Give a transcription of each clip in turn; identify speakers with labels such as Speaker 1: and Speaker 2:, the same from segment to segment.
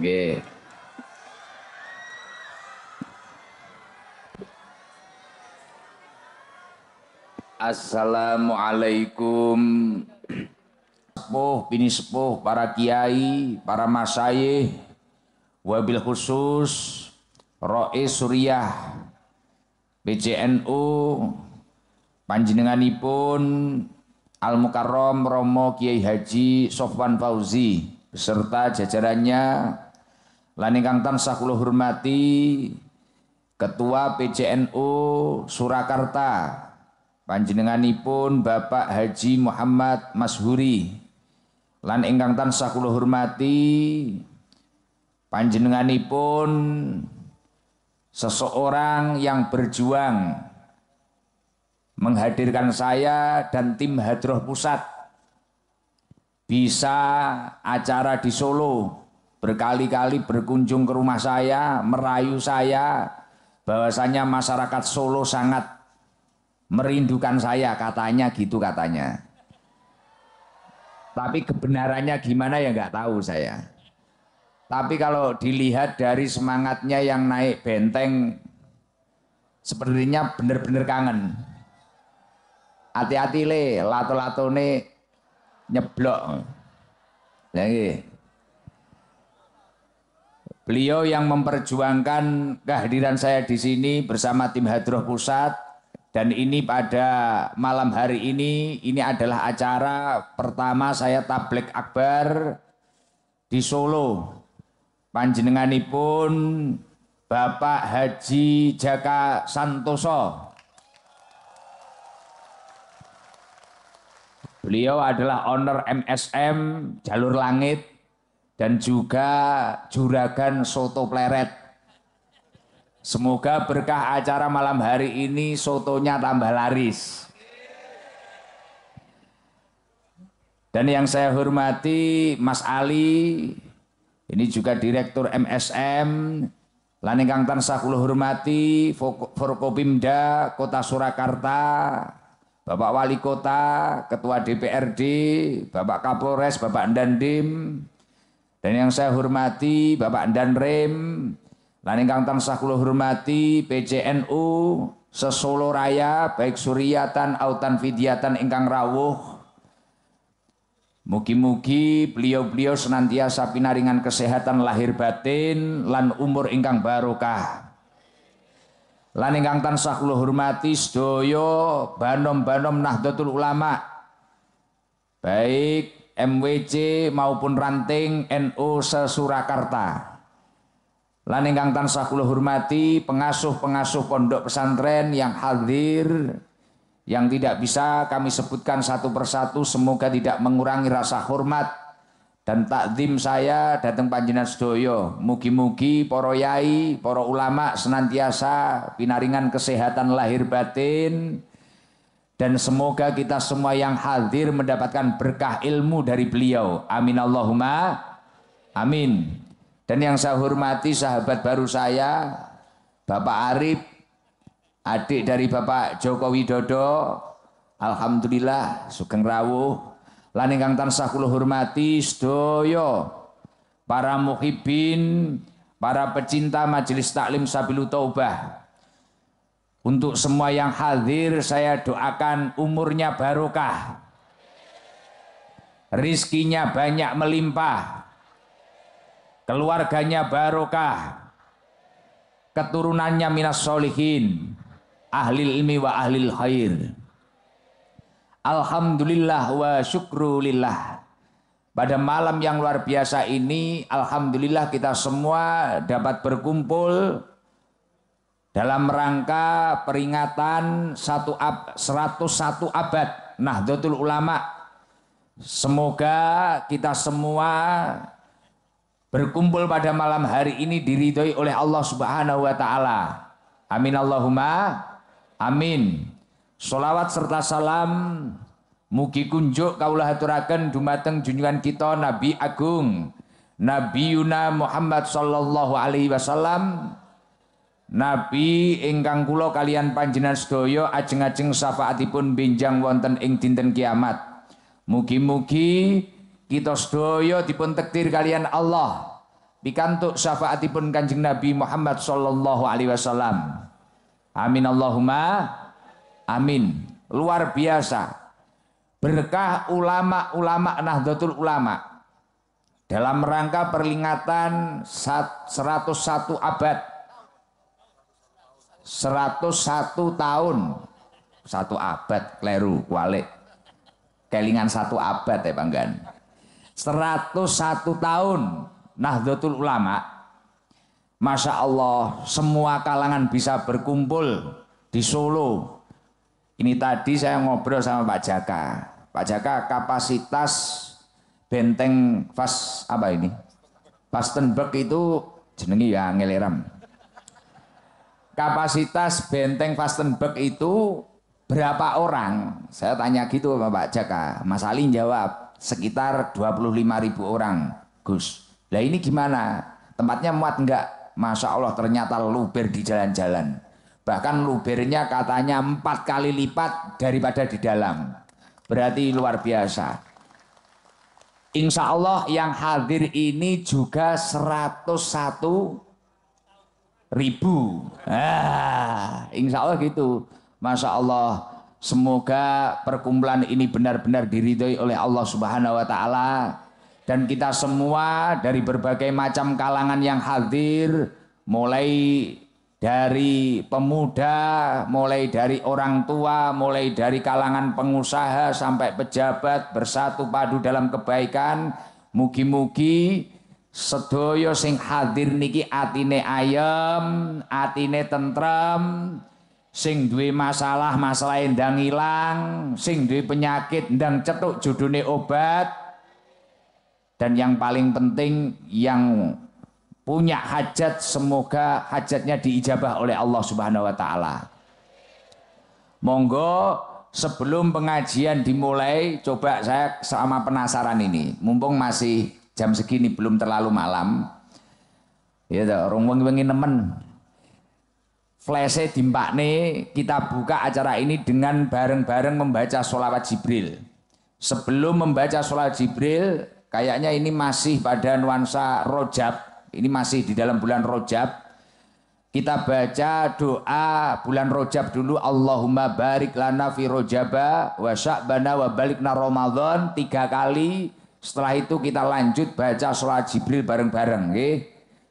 Speaker 1: Oke.
Speaker 2: Assalamualaikum sepuh bini sepuh para kiai para masayih wabil khusus Roe Suriah BCNU panjenenganipun Al Mukarrom Romo Kiai Haji Sofwan Fauzi beserta jajarannya lan ingkang tansah kula hormati Ketua PCNU Surakarta panjenenganipun Bapak Haji Muhammad Mashuri lan ingkang tansah kula hormati panjenenganipun seseorang yang berjuang menghadirkan saya dan tim Hadroh Pusat bisa acara di Solo berkali-kali berkunjung ke rumah saya merayu saya bahwasanya masyarakat Solo sangat merindukan saya katanya gitu katanya tapi kebenarannya gimana ya nggak tahu saya tapi kalau dilihat dari semangatnya yang naik benteng sepertinya benar-benar kangen hati-hati le lato lato ne nyeblok lagi beliau yang memperjuangkan kehadiran saya di sini bersama tim Hadroh Pusat dan ini pada malam hari ini ini adalah acara pertama saya tablik akbar di Solo panjenenganipun Bapak Haji Jaka Santoso Beliau adalah owner MSM Jalur Langit dan juga juragan soto pleret. Semoga berkah acara malam hari ini sotonya tambah laris. Dan yang saya hormati Mas Ali, ini juga Direktur MSM, lan ingkang tansah Kuluh hormati Forkopimda Kota Surakarta, Bapak Wali Kota, Ketua DPRD, Bapak Kapolres, Bapak Dandim, dan yang saya hormati Bapak Danrem, lan Kang tansah kula hormati PJNU Sesolo Raya baik Suryatan, autan Vidyatan, ingkang rawuh Mugi-mugi beliau-beliau senantiasa pinaringan kesehatan lahir batin lan umur ingkang barokah. Lan ingkang tansah kula hormati sedaya banom-banom Nahdlatul Ulama. Baik MWC maupun ranting NU Surakarta. Lan ingkang tansah kula hormati pengasuh-pengasuh pondok pesantren yang hadir yang tidak bisa kami sebutkan satu persatu semoga tidak mengurangi rasa hormat dan takzim saya datang panjenengan sedoyo mugi-mugi para yai para ulama senantiasa pinaringan kesehatan lahir batin dan semoga kita semua yang hadir mendapatkan berkah ilmu dari beliau amin Allahumma amin dan yang saya hormati sahabat baru saya Bapak Arif adik dari Bapak Joko Widodo Alhamdulillah, Sugeng Rawuh lan ingkang tansah kula hormati sedaya para muhibbin para pecinta majelis taklim Sabilu Taubah. Untuk semua yang hadir saya doakan umurnya barokah. Rizkinya banyak melimpah. Keluarganya barokah. Keturunannya minas solihin. ahli ilmi wa ahli khair. Alhamdulillah wa syukrulillah. Pada malam yang luar biasa ini, Alhamdulillah kita semua dapat berkumpul dalam rangka peringatan 101 abad Nahdlatul Ulama. Semoga kita semua berkumpul pada malam hari ini diridhoi oleh Allah Subhanahu wa taala. Amin Allahumma amin. Solawat serta salam mugi kunjuk kaulah haturaken dumateng junjungan kita Nabi Agung Nabi Yuna Muhammad sallallahu alaihi wasallam Nabi ingkang kula kalian panjenengan sedaya ajeng-ajeng syafaatipun binjang wonten ing dinten kiamat. Mugi-mugi kita sedaya dipun tektir kalian Allah pikantuk syafaatipun Kanjeng Nabi Muhammad sallallahu alaihi wasallam. Amin Allahumma Amin. Luar biasa. Berkah ulama-ulama Nahdlatul Ulama dalam rangka peringatan 101 abad 101 tahun satu abad kleru wale kelingan satu abad ya Panggan 101 tahun Nahdlatul Ulama Masya Allah semua kalangan bisa berkumpul di Solo ini tadi saya ngobrol sama Pak Jaka. Pak Jaka kapasitas benteng Fast apa ini? Fastenberg itu jenengi ya ngeleram. Kapasitas benteng Fastenberg itu berapa orang? Saya tanya gitu sama Pak Jaka. Mas Ali jawab sekitar 25 ribu orang. Gus, lah ini gimana? Tempatnya muat enggak? Masya Allah ternyata luber di jalan-jalan. Bahkan lubernya katanya empat kali lipat daripada di dalam. Berarti luar biasa. Insya Allah yang hadir ini juga 101 ribu. Ah, insya Allah gitu. Masya Allah. Semoga perkumpulan ini benar-benar diridhoi oleh Allah Subhanahu wa taala dan kita semua dari berbagai macam kalangan yang hadir mulai dari pemuda, mulai dari orang tua, mulai dari kalangan pengusaha sampai pejabat bersatu padu dalam kebaikan. Mugi-mugi sedoyo sing hadir niki atine ayem, atine tentrem, sing duwe masalah masalah ndang ilang, sing duwe penyakit ndang cetuk judune obat. Dan yang paling penting yang punya hajat semoga hajatnya diijabah oleh Allah Subhanahu wa taala.
Speaker 1: Monggo sebelum
Speaker 2: pengajian dimulai coba saya sama penasaran ini. Mumpung masih jam segini belum terlalu malam. Ya rung wengi -weng nemen. Flash dimpakne kita buka acara ini dengan bareng-bareng membaca sholawat Jibril. Sebelum membaca sholawat Jibril, kayaknya ini masih pada nuansa rojab ini masih di dalam bulan Rojab kita baca doa bulan Rojab dulu Allahumma barik lana fi Rojaba wa sya'bana wa balikna Ramadan tiga kali setelah itu kita lanjut baca sholat Jibril bareng-bareng okay?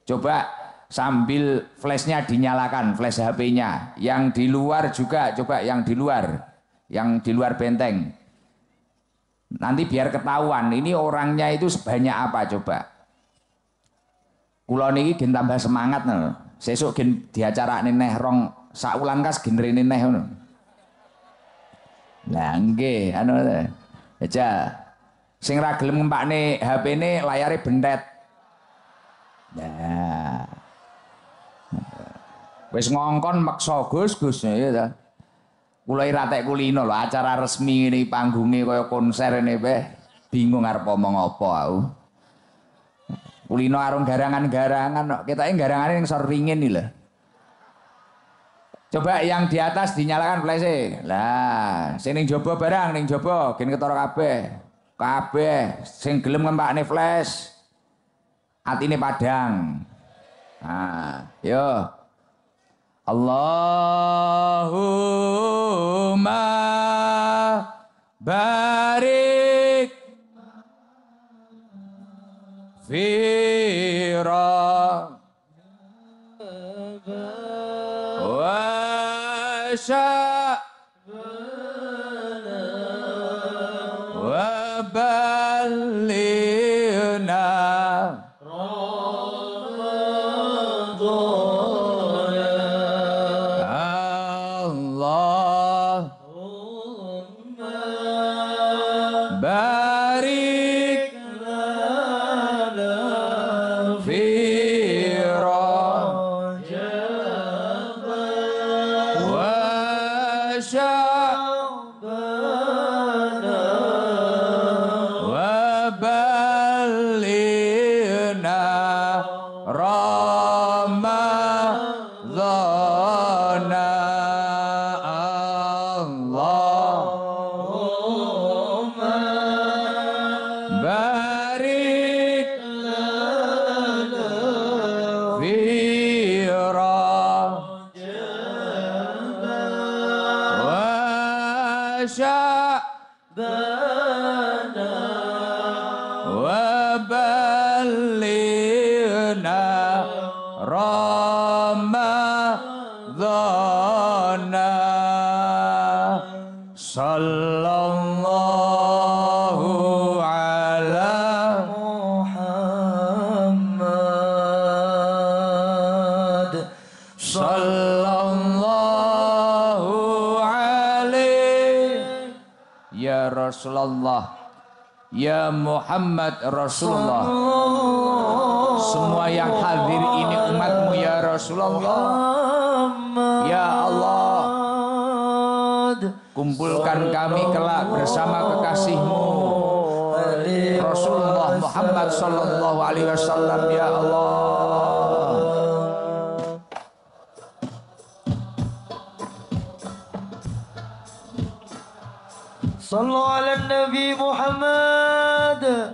Speaker 2: coba sambil flashnya dinyalakan flash HP-nya yang di luar juga coba yang di luar yang di luar benteng nanti biar ketahuan ini orangnya itu sebanyak apa coba Kula niki gen tambah semangat ngono. Sesuk gen nih neh rong sak kas kas genrene neh ngono. Lah nggih, anu eh, aja sing ra gelem nih hp nih layare bentet.
Speaker 1: Nah.
Speaker 2: Wes ngongkon maksa Gus, Gus ya, ya ta. Kula ora kulino loh. acara resmi ngene panggunge kaya konser ngene bingung arep omong apa aku. Kulino arung garangan-garangan. Kita ini garangan yang sor ringin nih lah. Coba yang di atas dinyalakan flese. Lah, sing jobo barang ning jobo gen ketara kabeh. Kabeh sing gelem ngempakne flash. ini padang. Nah, yo.
Speaker 1: Allahumma barik Faith Rasulullah Ya Muhammad Rasulullah Semua yang hadir ini umatmu ya Rasulullah Ya Allah Kumpulkan kami
Speaker 2: kelak bersama kekasihmu Rasulullah Muhammad Sallallahu
Speaker 1: Alaihi Wasallam Ya Allah صلوا على النبي محمد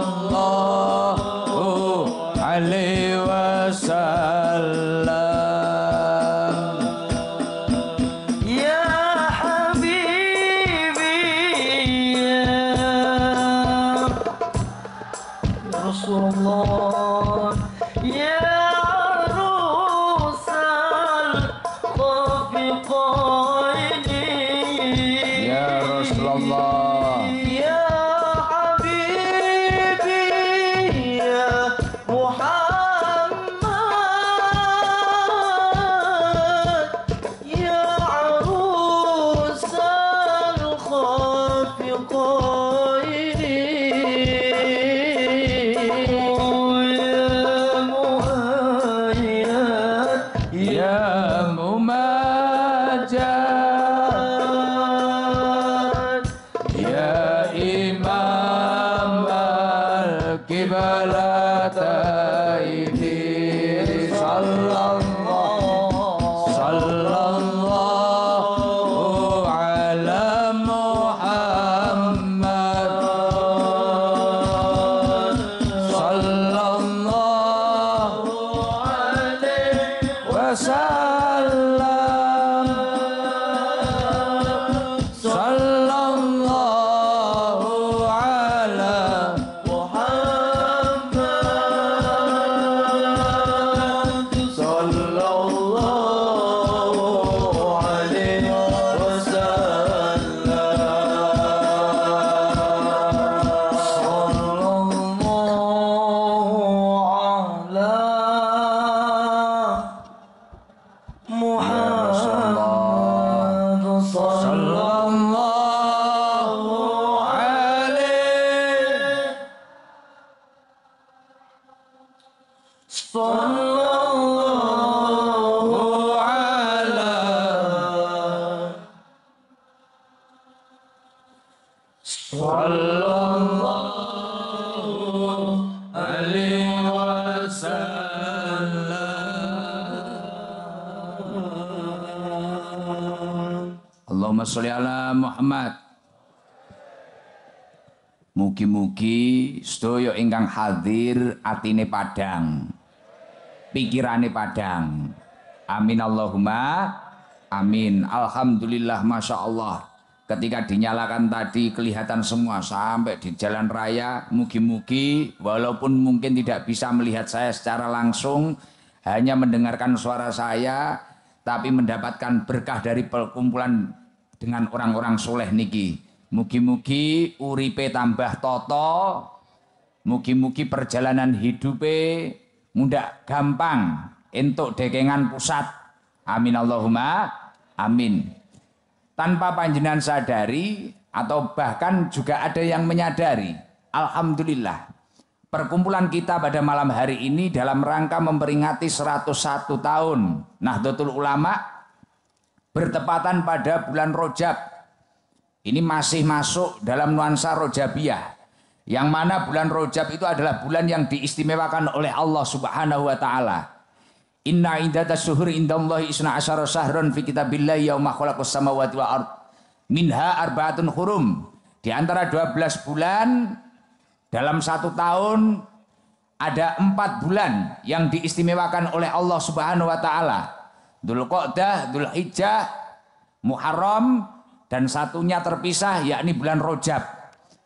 Speaker 1: 아.
Speaker 2: mugi-mugi sedaya ingkang hadir atine padang Pikirane padang. Amin Allahumma amin. Alhamdulillah Masya Allah. Ketika dinyalakan tadi kelihatan semua sampai di jalan raya mugi-mugi walaupun mungkin tidak bisa melihat saya secara langsung hanya mendengarkan suara saya tapi mendapatkan berkah dari perkumpulan dengan orang-orang soleh niki. Mugi-mugi uripe tambah toto, mugi-mugi perjalanan hidupe mudah gampang entuk dekengan pusat. Amin Allahumma amin. Tanpa panjenan sadari atau bahkan juga ada yang menyadari. Alhamdulillah. Perkumpulan kita pada malam hari ini dalam rangka memperingati 101 tahun Nahdlatul Ulama bertepatan pada bulan Rojab ini masih masuk dalam nuansa Rojabiyah. Yang mana bulan Rojab itu adalah bulan yang diistimewakan oleh Allah Subhanahu wa taala. Inna indata suhur Allahi isna asyara sahran fi kitabillahi yaumah khalaqas samawati wa ard. Minha arbaatun hurum. Di antara 12 bulan dalam satu tahun ada empat bulan yang diistimewakan oleh Allah Subhanahu wa taala. Dhul Hijjah, Muharram, dan satunya terpisah yakni bulan Rojab.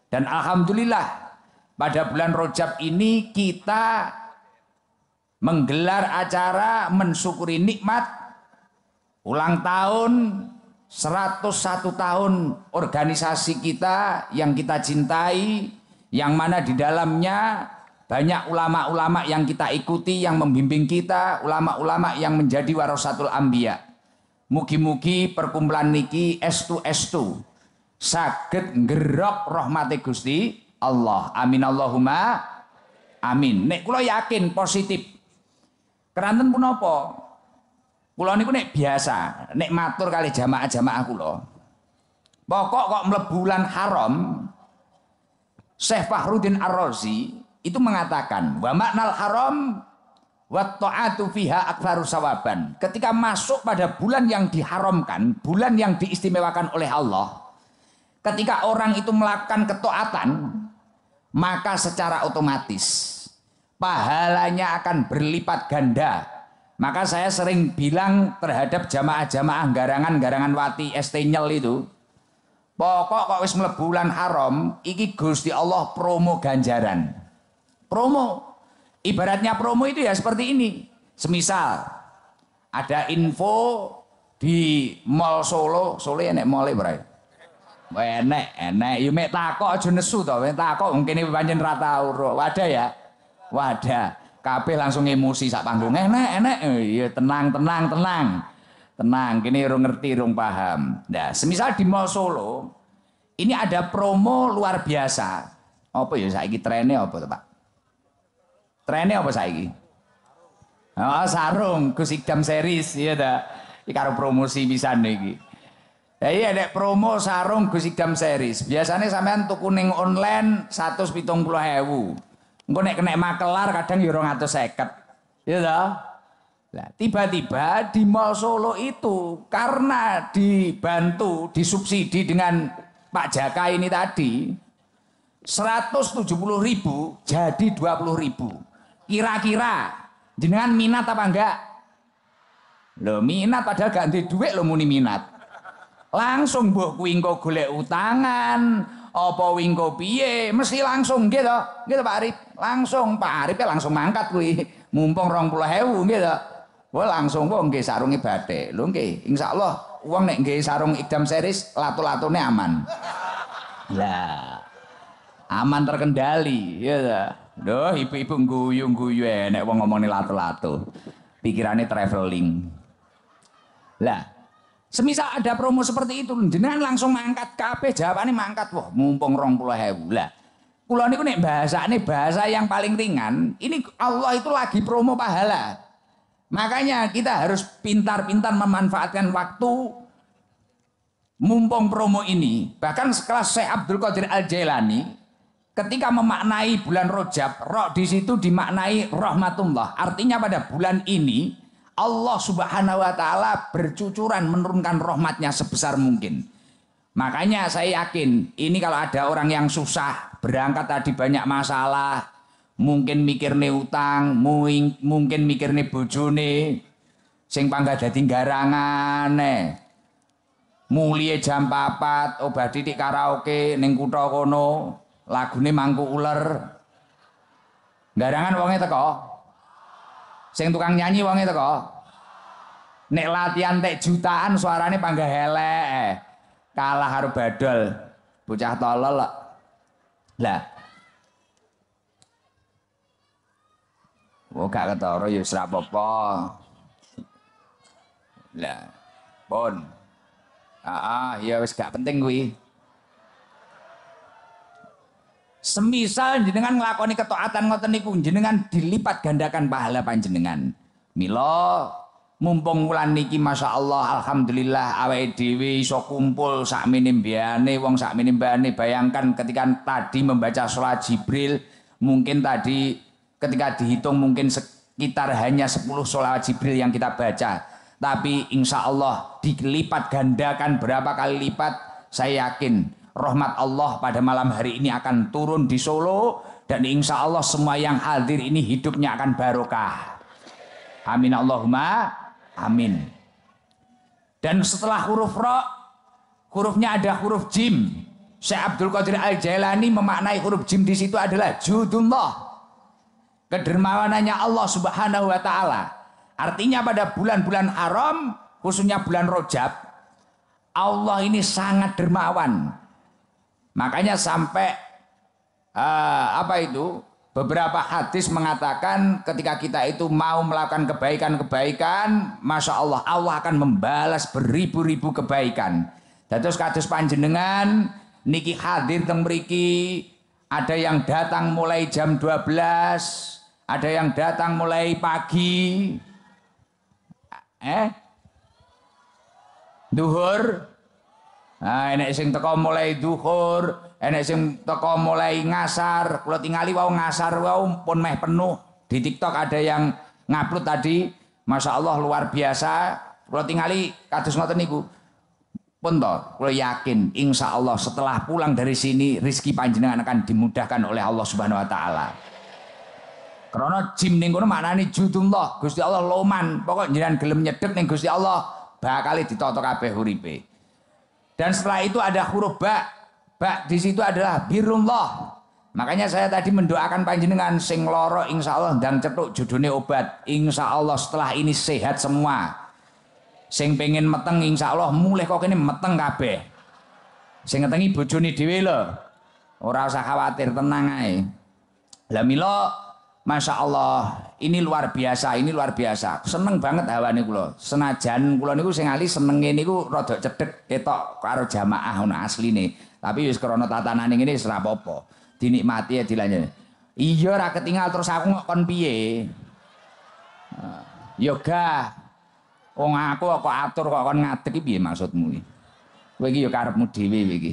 Speaker 2: Dan alhamdulillah pada bulan Rojab ini kita menggelar acara mensyukuri nikmat ulang tahun 101 tahun organisasi kita yang kita cintai yang mana di dalamnya banyak ulama-ulama yang kita ikuti yang membimbing kita, ulama-ulama yang menjadi warasatul ambia. Mugi-mugi perkumpulan niki s2 s2 saged ngerok rahmati Gusti Allah. Amin Allahumma amin. Nek kula yakin positif. Keranten apa? Kula niku nek biasa, nek matur kali jamaah-jamaah kula. Pokok kok melebulan haram Syekh Fahruddin Ar-Razi itu mengatakan, "Wa makna haram Wattu'atu fiha akbaru sawaban. Ketika masuk pada bulan yang diharamkan, bulan yang diistimewakan oleh Allah, ketika orang itu melakukan ketaatan, maka secara otomatis pahalanya akan berlipat ganda. Maka saya sering bilang terhadap jamaah-jamaah garangan-garangan wati estenyel itu, pokok kok wis mlebu bulan haram, iki Gusti Allah promo ganjaran. Promo Ibaratnya promo itu ya seperti ini. Semisal ada info di Mall Solo, Solo enek mall e, bray. Enek, enak. Yo ya, mek takok aja nesu to, mek takok mungkin pancen ra tau Wadah ya. Wadah. Kabeh langsung emosi sak panggung. enak, enak. Eh, iya, tenang, tenang, tenang. Tenang, kini urung ngerti, urung paham. Nah, semisal di Mall Solo ini ada promo luar biasa. Apa ya saiki trennya apa to, Pak? Trennya apa saiki? Oh, sarung Gus Ikdam series ya dah. Ini karo promosi pisan iki. Ya iya ada promo sarung Gus Ikdam series. Biasanya sampean tuku kuning online hewu. Engko nek kena makelar kadang ya atau seket. Ya udah. Nah, tiba-tiba di Mall Solo itu karena dibantu, disubsidi dengan Pak Jaka ini tadi 170 ribu jadi 20 ribu. Kira-kira jenengan minat apa enggak? Lo minat padahal ganti duit lo muni minat. Langsung buh wingko gule utangan, apa wingko piye, mesti langsung gitu. Gitu Pak Arif. Langsung Pak Arif ya langsung mangkat kuwi. Mumpung hewu gitu. Wah langsung wong nggih sarunge bathik. Lho nggih, insyaallah uang nek nggih sarung Idam series latu-latune aman. Lah. Aman terkendali, ya gitu. Duh, ibu-ibu ngguyu-ngguyu enek wong ngomongne lato-lato. Pikirannya traveling. Lah, semisal ada promo seperti itu, jenengan langsung mangkat kabeh jawabannya mangkat. Wah, mumpung rong puluh hewu. Lah, Kulo niku nek bahasa ini bahasa yang paling ringan, ini Allah itu lagi promo pahala. Makanya kita harus pintar-pintar memanfaatkan waktu mumpung promo ini. Bahkan sekelas Syekh Abdul Qadir Al Jailani ketika memaknai bulan Rojab, roh di situ dimaknai rahmatullah. Artinya pada bulan ini Allah Subhanahu wa taala bercucuran menurunkan rahmatnya sebesar mungkin. Makanya saya yakin ini kalau ada orang yang susah, berangkat tadi banyak masalah, mungkin mikir nih utang, mungkin mikir mikirne bojone, sing pangga dadi garangan Mulia jam papat, obat titik karaoke neng kutokono kono, Lagu Lagune mangku ular Garangan wonge teko. Sing tukang nyanyi wonge teko. Nek latihan tek jutaan suarane panggah elek. Eh. Kalah haru badol. Bocah tolol Lah. Wo oh, gak ketara ya ora apa-apa. Lah. Pun. Bon. Ah, ya wis gak penting kuwi. Semisal jenengan ngelakoni ketaatan ngoten niku jenengan dilipat gandakan pahala panjenengan. milo mumpung wulan niki Masya Allah alhamdulillah awake dhewe iso kumpul minim mbiyane wong minim mbane bayangkan ketika tadi membaca sholat Jibril mungkin tadi ketika dihitung mungkin sekitar hanya 10 sholat Jibril yang kita baca tapi insya Allah dilipat gandakan berapa kali lipat saya yakin rahmat Allah pada malam hari ini akan turun di Solo dan insya Allah semua yang hadir ini hidupnya akan barokah. Amin Allahumma amin. Dan setelah huruf ro, hurufnya ada huruf jim. Syekh Abdul Qadir Al Jailani memaknai huruf jim di situ adalah judullah. Kedermawanannya Allah Subhanahu wa taala. Artinya pada bulan-bulan haram, khususnya bulan Rojab, Allah ini sangat dermawan. Makanya sampai uh, apa itu beberapa hadis mengatakan ketika kita itu mau melakukan kebaikan-kebaikan, masya Allah Allah akan membalas beribu-ribu kebaikan. Dan terus kados panjenengan niki hadir teng mriki, ada yang datang mulai jam 12, ada yang datang mulai pagi. Eh? Duhur, Nah, enek sing teko mulai duhur, enek sing teko mulai ngasar. Kalau tinggali, wau ngasar wau pun meh penuh. Di TikTok ada yang ngupload tadi, masya Allah luar biasa. Kalau tinggali, kados ngoten niku. Pun toh, kalau yakin, insya Allah setelah pulang dari sini, rizki panjenengan akan dimudahkan oleh Allah Subhanahu Wa Taala. Karena jim mana nih, maknane judullah, Gusti Allah loman, pokok jenengan gelem nyedep ning Gusti Allah bakal ditoto kabeh uripe. Dan setelah itu ada huruf ba. Ba di situ adalah birullah. Makanya saya tadi mendoakan panjenengan sing loro insya Allah dan cetuk judulnya obat. Insya Allah setelah ini sehat semua. Sing pengen meteng insya Allah mulai kok ini meteng kabeh. Sing ngetengi bojone dhewe lho. Ora usah khawatir tenang ae. Lah mila Masya Allah, ini luar biasa, ini luar biasa. Seneng banget hawa niku kulo. Senajan kula niku sing ali ini niku rodok cedek ketok karo jamaah asli nih. Tapi wis krono tatanan ini wis apa Dinikmati ya dilanjut. Iya ra ketinggal terus aku kok kon piye? Yoga. Wong aku kok atur kok kon ngadeg piye maksudmu iki? Kowe iki ya karepmu dhewe iki.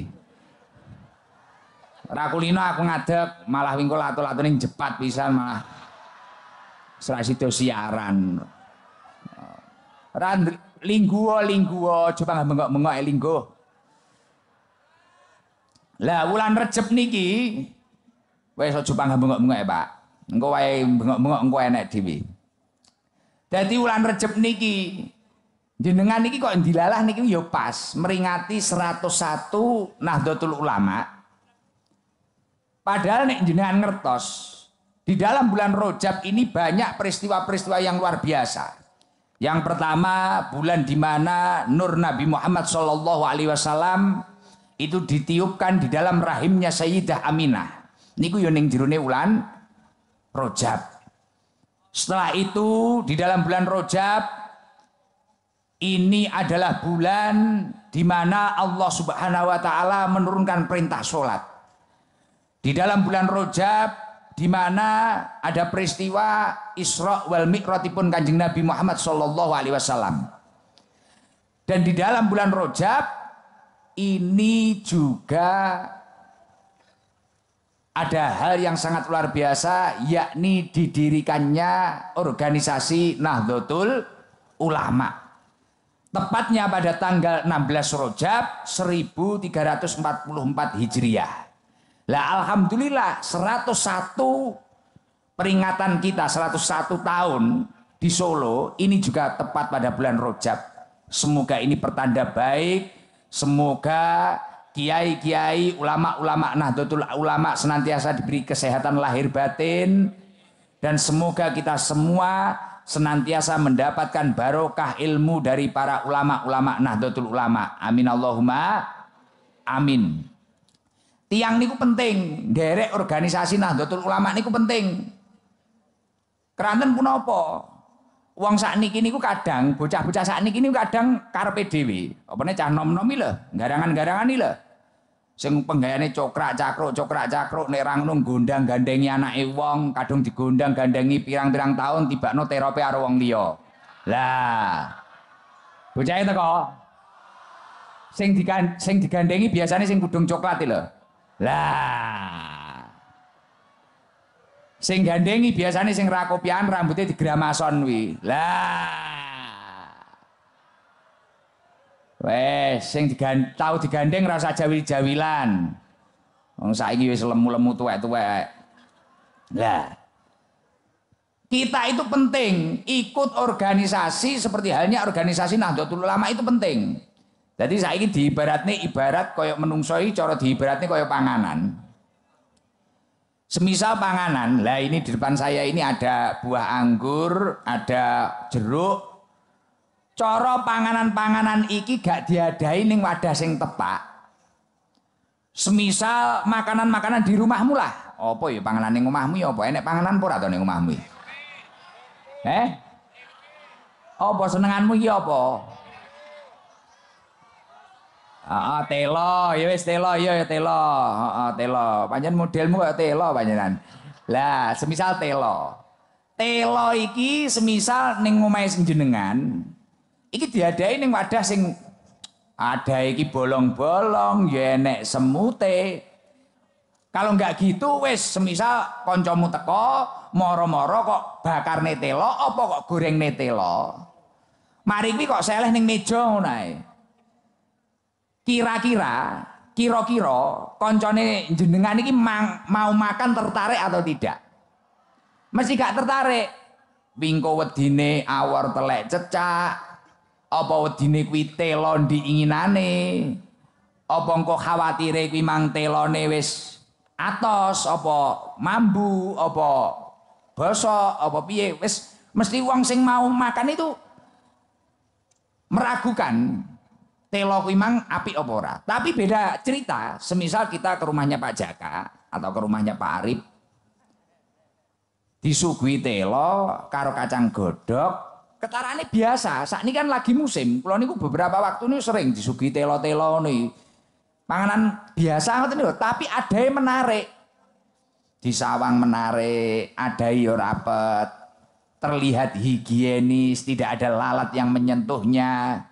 Speaker 2: Rakulino aku ngadep malah wingko atul latune cepat, bisa malah serasi itu siaran. Rand, lingguo lingguo coba mengok-mengok e ya, linggo. Lah wulan Recep niki so coba nggak mengok-mengok e, Pak. Engko wae bengok-bengok engko enak tv. jadi wulan Recep niki jenengan niki kok dilalah niki yo pas meringati 101 Nahdlatul Ulama. Padahal nek jenengan ngertos, di dalam bulan Rojab ini banyak peristiwa-peristiwa yang luar biasa. Yang pertama, bulan di mana nur Nabi Muhammad Shallallahu alaihi wasallam itu ditiupkan di dalam rahimnya Sayyidah Aminah. Niku yo ning jerone wulan Rojab. Setelah itu di dalam bulan Rojab ini adalah bulan di mana Allah Subhanahu wa taala menurunkan perintah sholat. Di dalam bulan Rojab, di mana ada peristiwa Isra wal pun Kanjeng Nabi Muhammad Sallallahu alaihi wasallam. Dan di dalam bulan Rojab ini juga ada hal yang sangat luar biasa yakni didirikannya organisasi Nahdlatul Ulama. Tepatnya pada tanggal 16 Rojab 1344 Hijriah. Lah alhamdulillah 101 peringatan kita 101 tahun di Solo ini juga tepat pada bulan Rojab. Semoga ini pertanda baik, semoga kiai-kiai, ulama-ulama Nahdlatul Ulama senantiasa diberi kesehatan lahir batin dan semoga kita semua senantiasa mendapatkan barokah ilmu dari para ulama-ulama Nahdlatul Ulama. Amin Allahumma amin. Tiang niku penting, derek organisasi Nahdlatul Ulama niku penting. Keranten punapa? Wong sakniki niku kadang bocah-bocah sakniki niku kadang karepe Apa Opene cah nom-nomi loh, garangan-garangani lho. Sing penggayane cokra cakro cokrak cakro nek nung gundang gandengi anak wong, kadung digundang gandengi pirang-pirang tahun tiba terapi karo wong liya. Lah. Bocahe teko. Sing digan sing digandengi biasanya sing gudung coklat lho.
Speaker 1: Lah.
Speaker 2: Sing gandengi biasanya sing rakopian rambutnya di gramason wi. Lah. Wes sing digand, tau digandeng rasa jawil-jawilan. Wong saiki wis lemu-lemu tuwek-tuwek. Lah. Kita itu penting ikut organisasi seperti halnya organisasi Nahdlatul Ulama itu penting. Jadi saya ini diibaratnya ibarat koyok menungsoi cara diibaratnya koyok panganan. Semisal panganan, lah ini di depan saya ini ada buah anggur, ada jeruk. Coro panganan-panganan iki gak diadai ning wadah sing tepak. Semisal makanan-makanan di rumahmu lah. Apa ya panganan ning omahmu ya apa? Enek panganan pura atau ning omahmu? Eh? Apa senenganmu ya apa? Heeh, telo, ya wis telo ya telo. Heeh, telo. Panjen modelmu kok telo panjenan. Lah, semisal telo. Telo iki semisal ning omahe jenengan, iki diadai ning wadah sing ada iki bolong-bolong, ya enek semute. Kalau nggak gitu wis semisal kancamu teko moro-moro kok bakarne telo apa kok goreng telo. Mari kuwi kok seleh ning meja ngono ae kira-kira kira-kira koncone jenengan ini mau makan tertarik atau tidak mesti gak tertarik wingko wedine awar telek cecak apa wedine kuwi telon diinginane apa engko khawatire kuwi mang telone wis atos apa mambu apa basa apa piye wis mesti wong sing mau makan itu meragukan telo kuimang api opora. Tapi beda cerita, semisal kita ke rumahnya Pak Jaka atau ke rumahnya Pak Arif disuguhi telo karo kacang godok, ketarane biasa saat ini kan lagi musim kalau ini beberapa waktu ini sering disuguhi telo-telo nih panganan biasa tapi ada yang menarik di sawang menarik ada yang rapet terlihat higienis tidak ada lalat yang menyentuhnya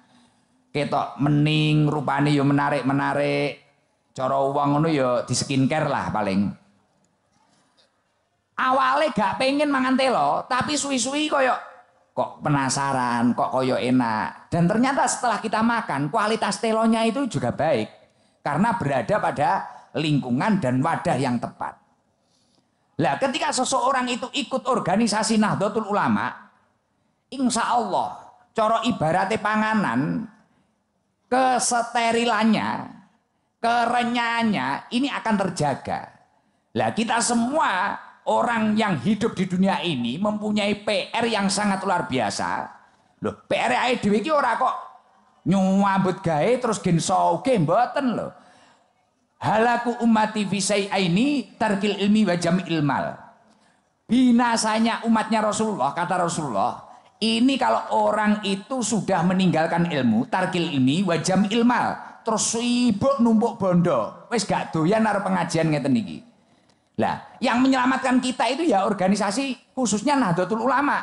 Speaker 2: ketok mening rupane yo menarik-menarik. Cara uang ngono yo di skincare lah paling. Awalnya gak pengen mangan telo, tapi suwi-suwi koyo kok penasaran, kok koyo enak. Dan ternyata setelah kita makan, kualitas telonya itu juga baik. Karena berada pada lingkungan dan wadah yang tepat. Lah ketika seseorang itu ikut organisasi Nahdlatul Ulama, insya Allah, coro ibaratnya panganan, keseterilannya, kerenyaannya ini akan terjaga. Lah kita semua orang yang hidup di dunia ini mempunyai PR yang sangat luar biasa. Loh, PR ae dhewe iki ora kok nyuwabut gawe terus gen sauge mboten lho. Halaku umati fisai ini tarkil ilmi wa jamil mal. Binasanya umatnya Rasulullah kata Rasulullah ini kalau orang itu sudah meninggalkan ilmu, tarkil ini wajam ilmal, terus sibuk numpuk bondo. Wes gak doyan naruh pengajian ngeten niki. Lah, yang menyelamatkan kita itu ya organisasi khususnya Nahdlatul Ulama.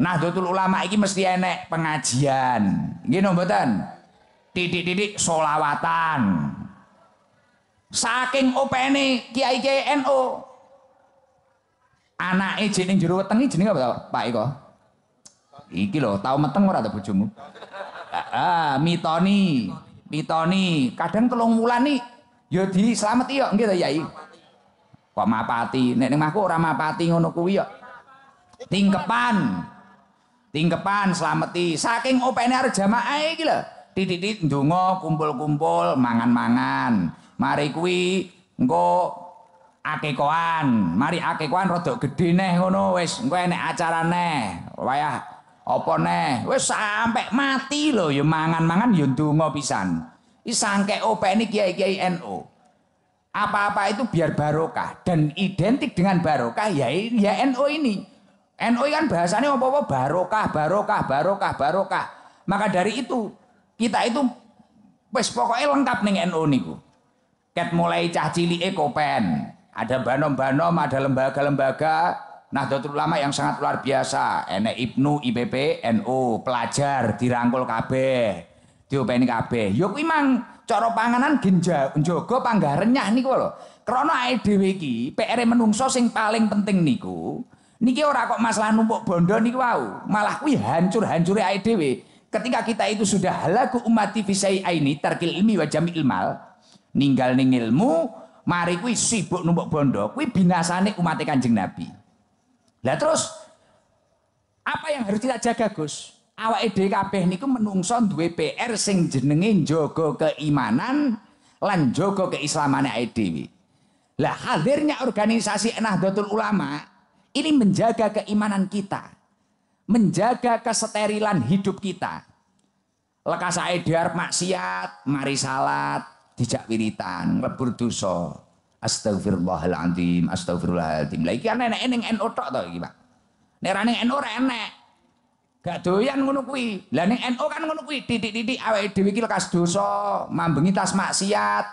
Speaker 2: Nahdlatul Ulama ini mesti enek pengajian. Nggih mboten? Titik-titik solawatan. Saking OPN kiai-kiai NU. Anake jeneng jero weteng jenenge apa Pak Iko? Iki loh, tahu meteng ora ta bojomu? Ah, ah, mitoni, mitoni. Kadang telung wulan nih, ya di selamat nggih ta Yai? Kok mapati? Nek ning mahku ora mapati ngono kuwi ya. Tingkepan. Tingkepan selameti. Saking opene arep jamaah iki lho. Titit-titit ndonga kumpul-kumpul, mangan-mangan. Mari kuwi engko akekoan. Mari akekoan rada gedhe neh ngono wis engko enek acara neh. Wayah apa neh? Wis sampai mati loh, ya mangan-mangan ya ndonga pisan. Iki sangkek ini kiai-kiai NU. Apa-apa itu biar barokah dan identik dengan barokah ya ya NU ini. NU kan bahasanya apa-apa barokah, barokah, barokah, barokah. Maka dari itu kita itu wis pokoknya lengkap nih NU niku. Ket mulai cah cilik e kopen, ada banom-banom, ada lembaga-lembaga, Nahdlatul Ulama yang sangat luar biasa. Enek Ibnu IBP NU pelajar dirangkul kabeh. Diopeni kabeh. Yo ya kuwi mang cara panganan ginja njogo panggarenyah niku lho. Krana ae dhewe iki PR e menungso sing paling penting niku. Niki ora kok masalah numpuk bondo niku wau. Malah kuwi hancur-hancure ae dhewe. Ketika kita itu sudah halaku umat fisai ini tarkil ilmi wa jamil mal, ninggal ning ilmu, mari kuwi sibuk numpuk bondo, kuwi binasane umat Kanjeng Nabi. Lah terus apa yang harus kita jaga Gus? Awak EDKP ini ku menungso dua PR sing jenengin jogo keimanan lan joko keislaman edw Lah hadirnya organisasi Nahdlatul Ulama ini menjaga keimanan kita, menjaga keseterilan hidup kita. Lekas saya maksiat, mari salat, dijak wiritan, lebur dosa. Astagfirullahaladzim, astagfirullahaladzim. Lagi kan enak eneng ning NU tok to iki, Pak. Nek ra ning NU ora Gak doyan ngono kuwi. Lah ning NU kan ngono kuwi titik-titik awake dhewe iki lekas dosa, mambengi tas maksiat,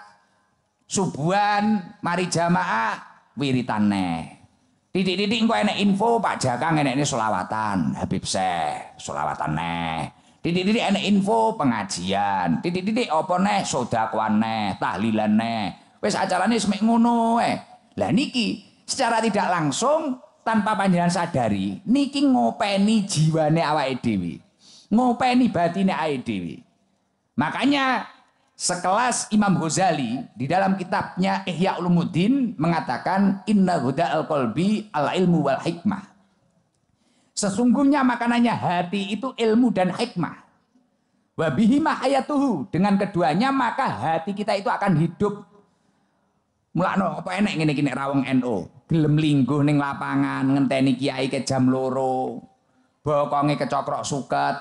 Speaker 2: subuhan, mari jamaah, wiritan neh. Titik-titik engko enek info Pak Jaka ini solawatan, Habib se, selawatan neh. Titik-titik enek info pengajian, titik-titik apa neh sedekah neh, tahlilan Wes acarane semek ngono eh. Lah niki secara tidak langsung tanpa panjenengan sadari niki ngopeni jiwane awake dhewe. Ngopeni batine awake dhewe. Makanya sekelas Imam Ghazali di dalam kitabnya Ihya Ulumuddin mengatakan inna huda al qalbi al ilmu wal hikmah. Sesungguhnya makanannya hati itu ilmu dan hikmah. Wabihi hayatuhu. Dengan keduanya maka hati kita itu akan hidup Mulakno apa enek ngene iki nek rawong NU. Gelem lingguh ning lapangan ngenteni kiai ke jam loro. Bokonge kecokrok suket.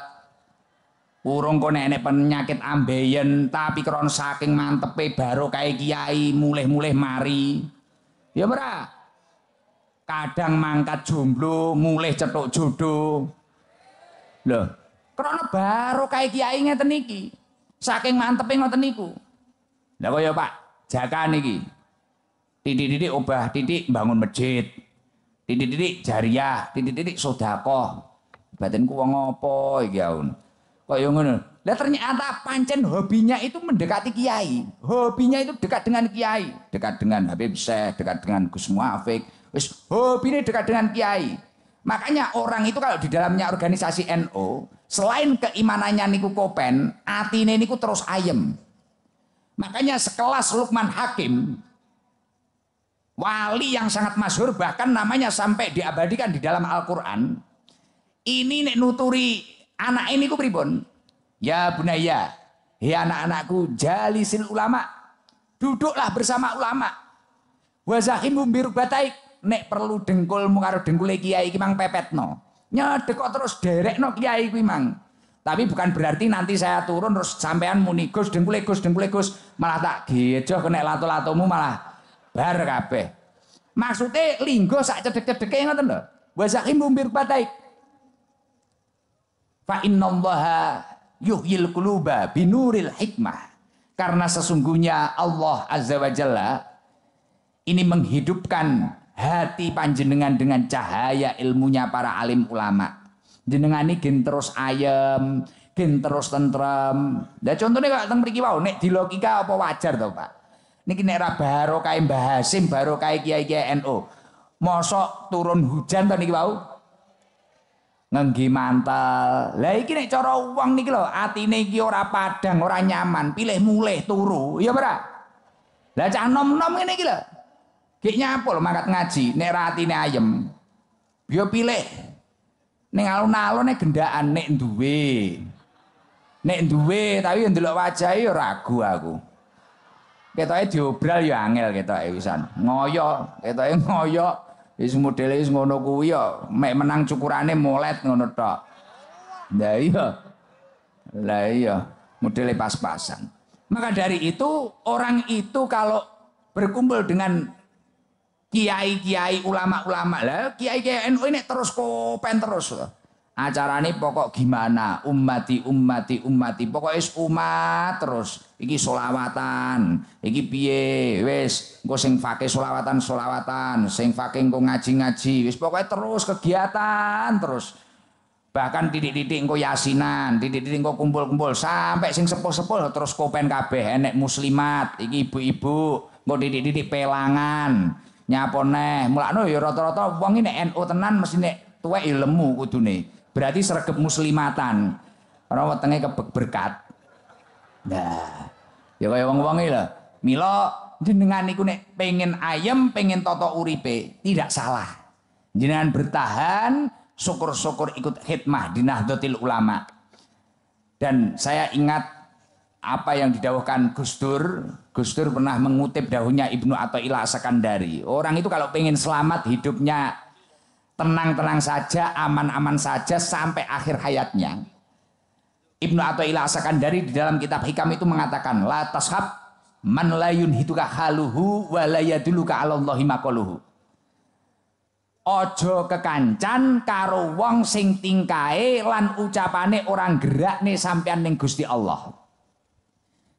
Speaker 2: Urung kono enek penyakit ambeien tapi kron saking mantepe baru kayak kiai mulih-mulih mari. Ya ora. Kadang mangkat jomblo, mulih cetuk jodoh. Loh, krono baru kayak kiai ngeten iki. Saking mantepe ngoten niku. Lah ya Pak, jaga niki titik-titik ubah titik bangun masjid titik-titik jariah titik-titik sodakoh ku wong apa iki aun kaya ngono lah ternyata pancen hobinya itu mendekati kiai hobinya itu dekat dengan kiai dekat dengan Habib Syekh dekat dengan Gus Muafik wis hobine dekat dengan kiai Makanya orang itu kalau di dalamnya organisasi NU, NO, selain keimanannya niku kopen, atine niku terus ayem. Makanya sekelas Lukman Hakim wali yang sangat masyhur bahkan namanya sampai diabadikan di dalam Al-Qur'an. Ini nek nuturi anak ini ku pripun? Ya bunaya, ya anak-anakku jalisil ulama. Duduklah bersama ulama. Wazahimu biru Nek perlu dengkul karo dengkul kiai iki mang pepetno. Nyedek terus terus derekno kiai kuwi mang. Tapi bukan berarti nanti saya turun terus sampean muni Gus dengkul Gus dengkul Gus malah tak gejoh kena lato-latomu malah bar kabeh. maksudnya linggo sak cedek-cedeke ngoten lho. Wa zakim mumbir bataik. Fa innallaha yuhyil quluba binuril hikmah. Karena sesungguhnya Allah Azza wa Jalla ini menghidupkan hati panjenengan dengan cahaya ilmunya para alim ulama. Jenengan ini gen terus ayem, gen terus tentrem. Nah contohnya kalau tentang pergi wow, nek di logika apa wajar tuh pak? Niki nek ra barokah Mbah Hasim, barokah kiai-kiai NU. Mosok turun hujan tadi niki wau? Ngenggi mantel. Lah iki nek cara wong niki lho, atine iki ora padang, ora nyaman, pilih mulih turu, ya ora? Lah cah nom-nom ngene iki lho. Gek nyapo lho mangkat ngaji, nek ra atine ayem. Ya pilih ning alun-alun nek gendaan nek duwe. Nek duwe tapi ndelok wajahe ya ragu aku kita itu diobral ya angel ketoke wisan. Ngoyo, ketoke ngoyo wis model wis ngono kuwi ya, mek menang cukurane molet ngono tok. Lah iya. Lah iya, modele pas-pasan. Maka dari itu orang itu kalau berkumpul dengan kiai-kiai ulama-ulama lah, kiai-kiai NU ini terus kopen terus acarane pokok gimana umati umati umati pokok is umat terus iki solawatan iki pie wes, gue sing fakih solawatan solawatan sing fakih gue ngaji-ngaji wes pokoknya terus kegiatan terus bahkan titik-titik engko yasinan titik-titik engko kumpul-kumpul sampai sing sepul-sepul terus kopen kabeh enek muslimat iki ibu-ibu engko titik-titik pelangan nyapone mulakno ya rata-rata wong ini nek NU tenan mesti nek tuwek ya lemu kudune Berarti sergap muslimatan. orang wetenge kebek berkat. Nah, ya kayak wong-wonge lah. Milo, jenengan iku nek pengen ayam, pengen toto uripe, tidak salah. Jenengan bertahan, syukur-syukur ikut hikmah di Nahdlatul Ulama. Dan saya ingat apa yang didawahkan Gus Dur, Gus Dur pernah mengutip dahunya Ibnu Athaillah Sakandari. Orang itu kalau pengen selamat hidupnya tenang-tenang saja, aman-aman saja sampai akhir hayatnya. Ibnu Athaillah Asakandari di dalam kitab Hikam itu mengatakan, la tashab man la yunhituka haluhu wa la yaduluka 'alallahi maqaluhu. Ojo kekancan karo wong sing tingkae lan ucapane orang gerak nih sampean ning Gusti Allah.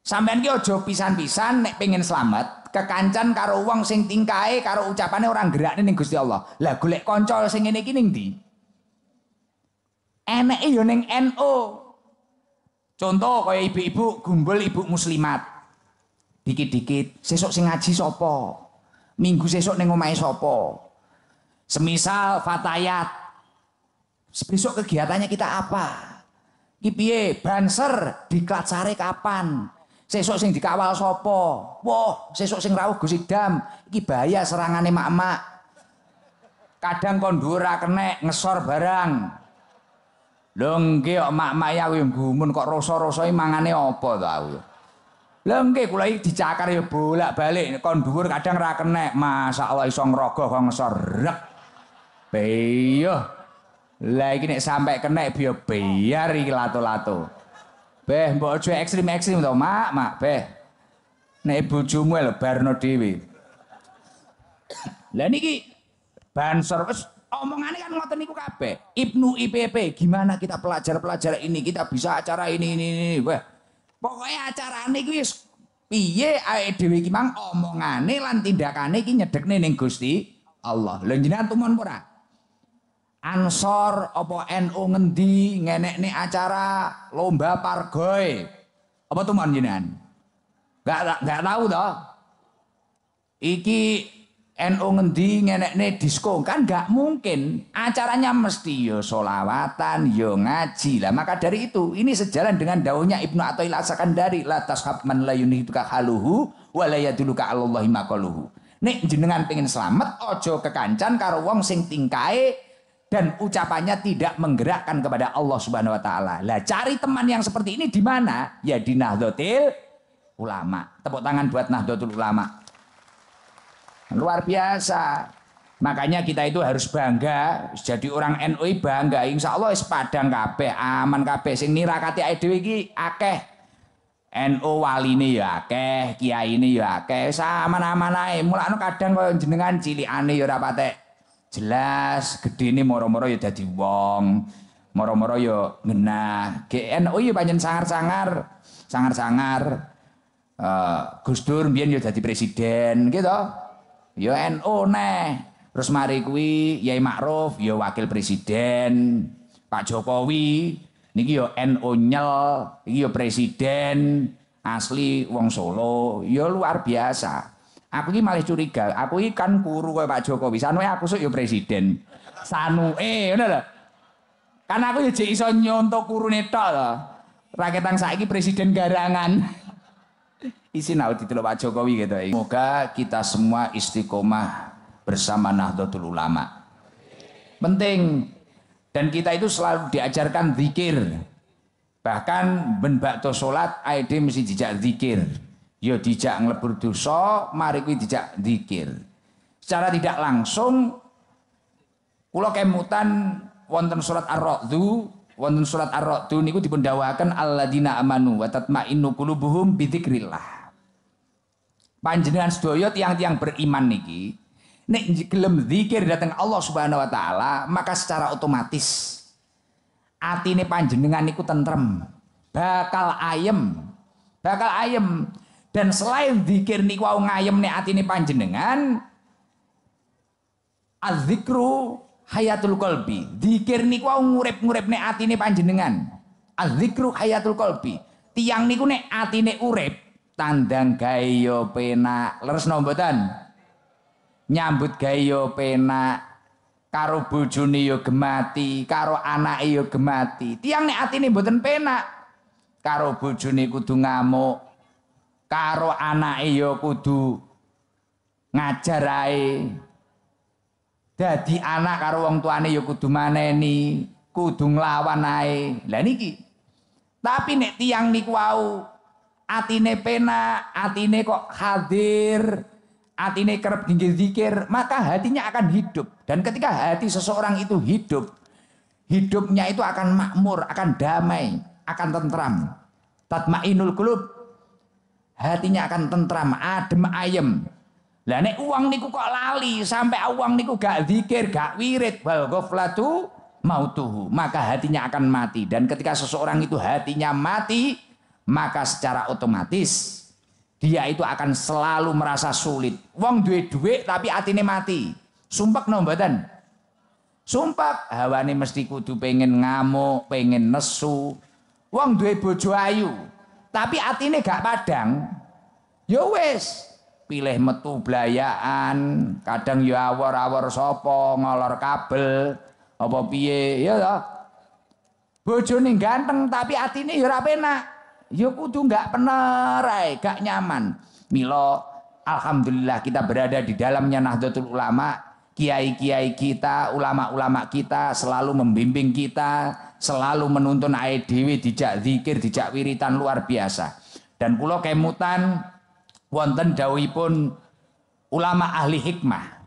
Speaker 2: Sampean ki ojo pisan-pisan nek pengen selamat, kekancan karo uang sing tingkai, karo ucapannya orang gerakne ning Gusti Allah. Lah golek kanca sing ngene iki ning ndi? Eneke ya ning Contoh kaya ibu-ibu gumbel ibu muslimat. Dikit-dikit, sesuk sing ngaji sopo, Minggu sesuk neng omahe sopo. Semisal fatayat. Besok kegiatannya kita apa? Kipie, Banser diklat sare kapan? Sesuk sing dikawal sapa? Wah, sesuk sing rawuh Gus Idam. Iki bahaya serangane mak-mak. Kadang kon ora kenek ngesor barang. Lho nggih kok mak-mak ya kuwi gumun kok rasa-rasane mangane apa to aku. Lho nggih kula iki dicakar ya bolak-balik kon dhuwur kadang ra kenek. Masyaallah iso ngrogoh kok ngesor rek. Beyuh. Iya. Lah iki nek sampe kenek biyo iki lato-lato. Beh, mbok ojo ekstrim-ekstrim tau Mak, Mak, beh. Nek bojomu Barno Dewi. Lah niki ban service omongannya kan ngoten niku kabeh. Ibnu IPP, gimana kita pelajar-pelajar ini kita bisa acara ini ini ini. Wah. Pokoknya acarane iki wis piye ae dhewe iki mang omongane lan tindakane iki nyedekne ning Gusti Allah. Lah jenengan tumon ora? Ansor apa NU ngendi nih acara lomba pargoy. Apa tuh jinan? Gak gak tahu toh. Iki NU ngendi nih disko kan gak mungkin. Acaranya mesti yo ya solawatan, yo ya ngaji lah. Maka dari itu ini sejalan dengan daunnya Ibnu atau as dari latas kapman layuni itu haluhu walaya dulu yaduluka Allahi maqaluhu. Nek jenengan pengen selamat ojo kekancan karo wong sing tingkai dan ucapannya tidak menggerakkan kepada Allah Subhanahu wa taala. Lah cari teman yang seperti ini di mana? Ya di Nahdlatul Ulama. Tepuk tangan buat Nahdlatul Ulama. Luar biasa. Makanya kita itu harus bangga jadi orang NU bangga. Insya Allah sepadang padang kabeh, aman kabeh sing nirakati ae dhewe iki akeh. NU ya ini ya akeh, ini ya akeh, sama nama ae. Mulane kadang koyo jenengan ane ya ora jelas gede ini moro-moro ya jadi wong moro-moro ya genah oh ya panjen sangar-sangar sangar-sangar uh, Gus Dur mbien ya jadi presiden gitu ya NU neh terus mari kuwi Yai Ma'ruf ya wakil presiden Pak Jokowi niki ya NU nyel iki ya presiden asli wong Solo ya luar biasa Aku ini malah curiga, aku ini kan kuru kayak Pak Jokowi, sanuke aku sok ya presiden. eh, udah lah. Karena aku ya untuk untuk nyonto lah. Rakyat yang saya ini presiden garangan. Isi aku di Pak Jokowi gitu. Semoga kita semua istiqomah bersama Nahdlatul Ulama. Penting dan kita itu selalu diajarkan zikir. Bahkan ben bakto salat aide mesti jejak zikir. Ya dijak nglebur dosa, mari kuwi dijak zikir. Secara tidak langsung kula kemutan wonten surat Ar-Ra'du, wonten surat Ar-Ra'du niku dipun Allah alladzina amanu wa tatma'innu qulubuhum bi dzikrillah. Panjenengan sedaya tiang-tiang beriman niki nek gelem zikir datang Allah Subhanahu wa taala, maka secara otomatis atine panjenengan niku tentrem, bakal ayem, bakal ayem dan selain zikir niku wau ngayem nek atine panjenengan azikru hayatul kolbi. Zikir niku wau ngurip-ngurip nek atine panjenengan. azikru hayatul kolbi. Tiang niku nek atine urep tandang gayo pena Leres no Nyambut gayo pena Karo bojone yo gemati, karo anake yo gemati. Tiang nek atine mboten penak. Karo bojone kudu ngamuk, karo anake ya kudu ngajar ae. Dadi anak karo wong tuane ya kudu maneni, kudu nglawan ae. Lah niki. Tapi nek tiang niku wau atine pena, atine kok hadir, atine kerap dinggih zikir, maka hatinya akan hidup. Dan ketika hati seseorang itu hidup, hidupnya itu akan makmur, akan damai, akan tentram. Tatmainul qulub hatinya akan tentram, adem ayem. Lah nek uang niku kok lali, sampai uang niku gak zikir, gak wirid, bal ghaflatu mautuhu, maka hatinya akan mati dan ketika seseorang itu hatinya mati, maka secara otomatis dia itu akan selalu merasa sulit. Uang duwe duit tapi atine mati. Sumpah no Sumpah Sumpah hawane mesti kudu pengen ngamuk, pengen nesu. Uang duwe bojo ayu, tapi ini gak padang yo ya wis pilih metu belayaan kadang yo ya awor-awor sopo ngolor kabel apa piye ya bojo ganteng tapi atine yo ya ora yo kudu gak penerai gak nyaman milo alhamdulillah kita berada di dalamnya Nahdlatul Ulama kiai-kiai kita ulama-ulama kita selalu membimbing kita selalu menuntun ayat dewi dijak zikir, dijak wiritan luar biasa. Dan kula kemutan wonten Dawi pun ulama ahli hikmah.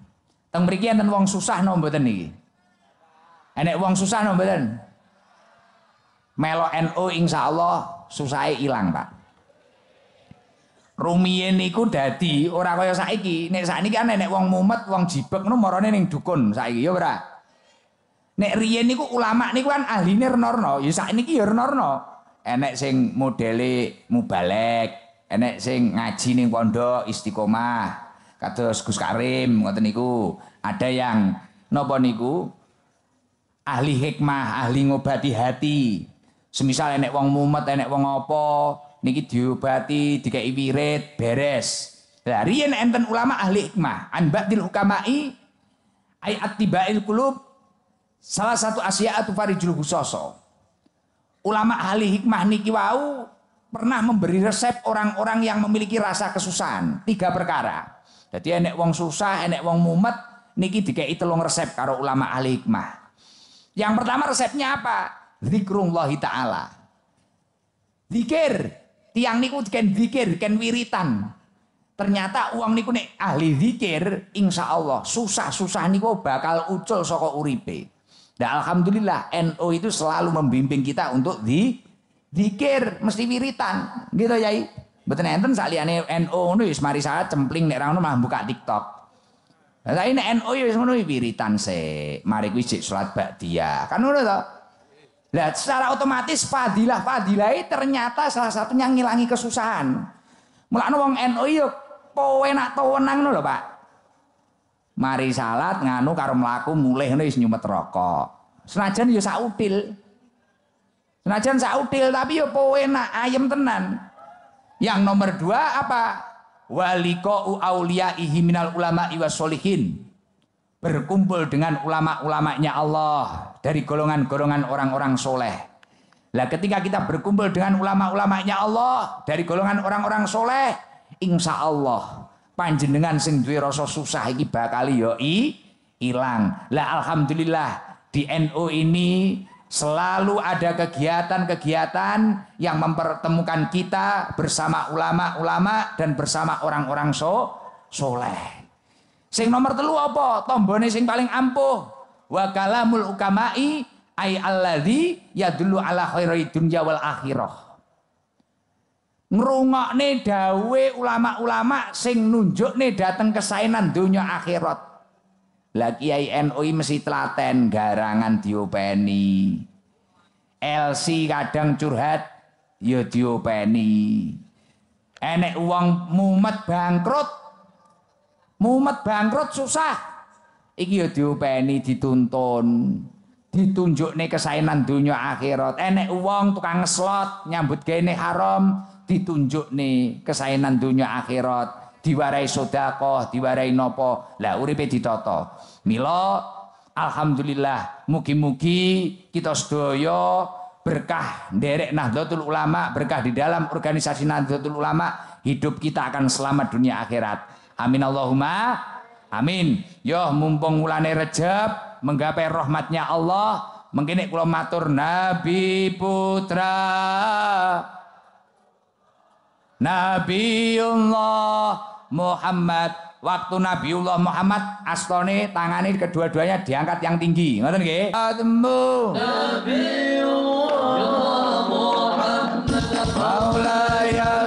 Speaker 2: Teng mriki enten wong susah no mboten niki? Enek wong susah no mboten? Melok NU insyaallah susahe ilang, Pak. rumiyin niku dadi ora kaya saiki nek saiki kan nek wong mumet wong jibek ngono marane ning dukun saiki ya ora Nek riyen niku ulama niku kan ahline renorno, ya sakniki ya renorno. Enek sing modele mubalek, enek sing ngaji ning pondok istiqomah. Kados Gus Karim ngoten niku. Ada yang napa niku ahli hikmah, ahli ngobati hati. Semisal enek wong mumet, enek wong apa, niki diobati, dikai wirid, beres. Lah riyen enten ulama ahli hikmah, anbatil hukamai ai attibail qulub Salah satu asia atau farijul husoso. Ulama ahli hikmah niki wau pernah memberi resep orang-orang yang memiliki rasa kesusahan. Tiga perkara. Jadi enek wong susah, enek wong mumet, niki dikei telung resep karo ulama ahli hikmah. Yang pertama resepnya apa? Zikrullahi ta'ala. Zikir. Tiang niku ken zikir, ken wiritan. Ternyata uang niku nek ahli zikir, insya Allah susah-susah niku bakal ucul sokok uripe. Nah, alhamdulillah NU NO itu selalu membimbing kita untuk di dikir mesti wiritan gitu yai betul enten saliyane NU NO wis mari saya cempling nek ra mah buka TikTok Nah, ini NU NO ya wis ngono wiritan se mari kuwi sik salat dia kan ngono to Lah secara otomatis fadilah fadilah ternyata salah satunya ngilangi kesusahan. Mulane wong NU NO yo ya, kowe nak tawenang lho Pak. Mari salat nganu karo mlaku mulih ngene wis nyumet rokok. Senajan yo ya sautil. Senajan sautil tapi yo ya po enak ayem tenan. Yang nomor dua apa? Walikau Aulia minal ulama iwa solihin. Berkumpul dengan ulama-ulamanya Allah dari golongan-golongan orang-orang soleh. Lah ketika kita berkumpul dengan ulama-ulamanya Allah dari golongan orang-orang soleh, insya Allah panjenengan sing duwe rasa susah iki bakal yo ya i hilang. Lah alhamdulillah di NU ini selalu ada kegiatan-kegiatan yang mempertemukan kita bersama ulama-ulama dan bersama orang-orang so soleh. Sing nomor telu apa? Tombone sing paling ampuh. Wa kalamul ukamai ay alladzi yadullu ala khairi dunya wal akhirah ngrungokne dawe ulama-ulama sing nunjuk nunjukne dateng kesainan dunia akhirat. lagi Kiai NUI mesti telaten garangan diopeni. LC kadang curhat ya diopeni. Enek uang mumet bangkrut. Mumet bangkrut susah. Iki ya diopeni dituntun. Ditunjukne kesainan dunia akhirat. Enek uang tukang ngeslot nyambut gini haram ditunjuk nih kesayangan dunia akhirat diwarai sodako diwarai nopo lah uripe ditoto milo alhamdulillah mugi-mugi kita sedoyo berkah derek nahdlatul ulama berkah di dalam organisasi nahdlatul ulama hidup kita akan selamat dunia akhirat amin Allahumma amin yo ya, mumpung mulane rejab menggapai rahmatnya Allah mengkini kula matur Nabi Putra Nabiullah Muhammad waktu Nabiullah Muhammad astone tangannya kedua-duanya diangkat yang
Speaker 1: tinggi ngerti nggih atmu Nabiullah Muhammad Maulaya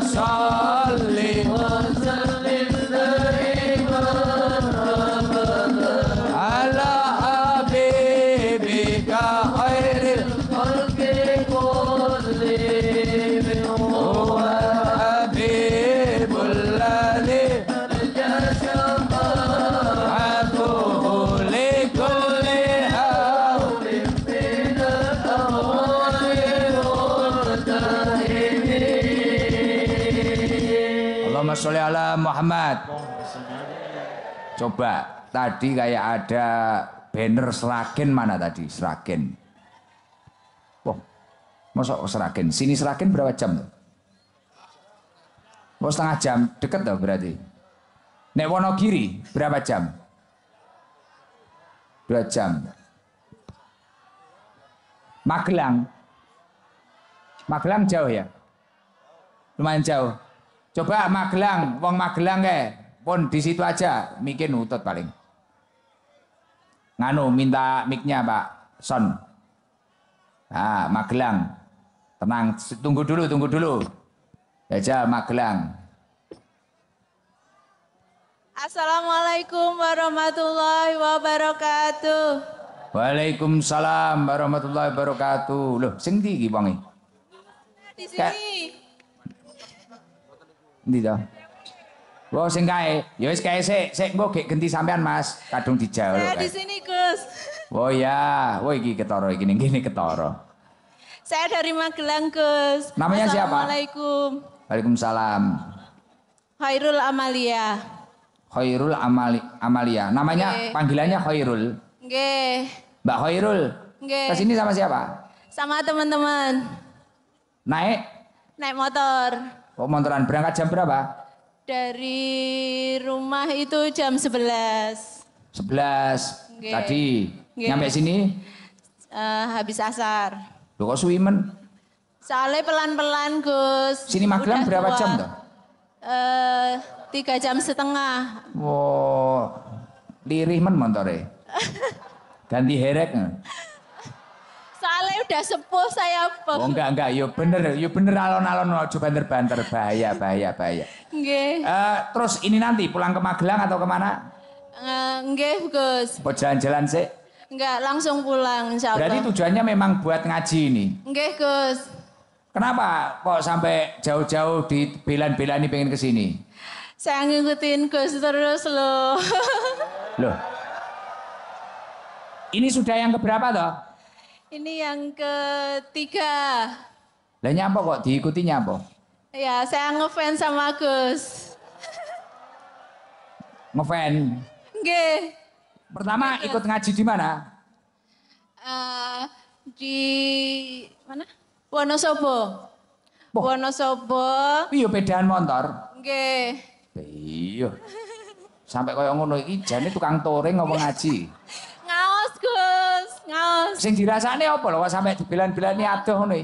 Speaker 2: Muhammad coba tadi kayak ada banner Seragen mana tadi Seragen wah masuk Seragen sini Seragen berapa jam tuh Oh setengah jam deket loh berarti. Nek Wonogiri berapa jam? Dua jam. Magelang. Magelang jauh ya? Lumayan jauh. Coba Magelang, wong Magelang ya, Pun di situ aja, mikir nutut paling. Nganu minta miknya Pak Son. Ah, Magelang. Tenang, tunggu dulu, tunggu dulu. Aja Magelang.
Speaker 3: Assalamualaikum warahmatullahi wabarakatuh.
Speaker 2: Waalaikumsalam warahmatullahi wabarakatuh. Loh, sing ndi
Speaker 3: Di sini.
Speaker 2: Endi to? Wah, sing kae. Ya wis kae sik, sik ganti sampean, Mas. Kadung dijauh di
Speaker 3: sini, Gus.
Speaker 2: Oh ya, wah iki ketara iki ning kene
Speaker 3: Saya dari Magelang, Gus. Namanya siapa? Assalamualaikum.
Speaker 2: Waalaikumsalam.
Speaker 3: Khairul Amalia.
Speaker 2: Khairul Amali Amalia. Namanya okay. panggilannya Khairul. Nggih. Okay. Mbak Khairul. Nggih. Okay. Ke sini sama siapa?
Speaker 3: Sama teman-teman. Naik? Naik motor.
Speaker 2: Kok montoran berangkat jam berapa?
Speaker 3: Dari rumah itu jam 11.
Speaker 2: 11. Tadi Nggih. nyampe sini?
Speaker 3: Uh, habis asar.
Speaker 2: Loh kok suwimen?
Speaker 3: Soalnya pelan-pelan Gus. Sini Magelang berapa tua. jam tuh? Eh, tiga jam setengah.
Speaker 2: Wow, lirih men montore. Ganti herek
Speaker 3: soalnya udah sepuh saya bang. Oh enggak
Speaker 2: enggak, yuk ya bener, yuk ya bener alon-alon coba banter-banter bahaya bahaya bahaya. Enggak. Uh, eh, terus ini nanti pulang ke Magelang atau kemana?
Speaker 3: Enggak eh, Nggih Gus.
Speaker 2: jalan-jalan sih?
Speaker 3: Enggak, langsung pulang insya Allah. Berarti
Speaker 2: tujuannya memang buat ngaji ini?
Speaker 3: Enggak Gus.
Speaker 2: Kenapa kok sampai jauh-jauh di belan ini pengen kesini?
Speaker 3: Saya ngikutin Gus terus loh.
Speaker 2: loh. Ini sudah yang keberapa toh?
Speaker 3: Ini yang ketiga.
Speaker 2: Lah nyapa kok diikuti nyapa?
Speaker 3: Iya, saya ngefans sama Gus.
Speaker 2: Ngefans. Nggih. Pertama Nge. Iya. ikut ngaji di mana?
Speaker 3: Uh, di mana? Wonosobo. Boh. Wonosobo. Iya bedaan
Speaker 2: motor.
Speaker 3: Nggih.
Speaker 1: Iya.
Speaker 2: Sampai kaya ngono iki jane tukang touring apa ngaji?
Speaker 3: Ngaos Gus, ngaos.
Speaker 2: Sing dirasane apa lho sampe dibelan-belani adoh ngono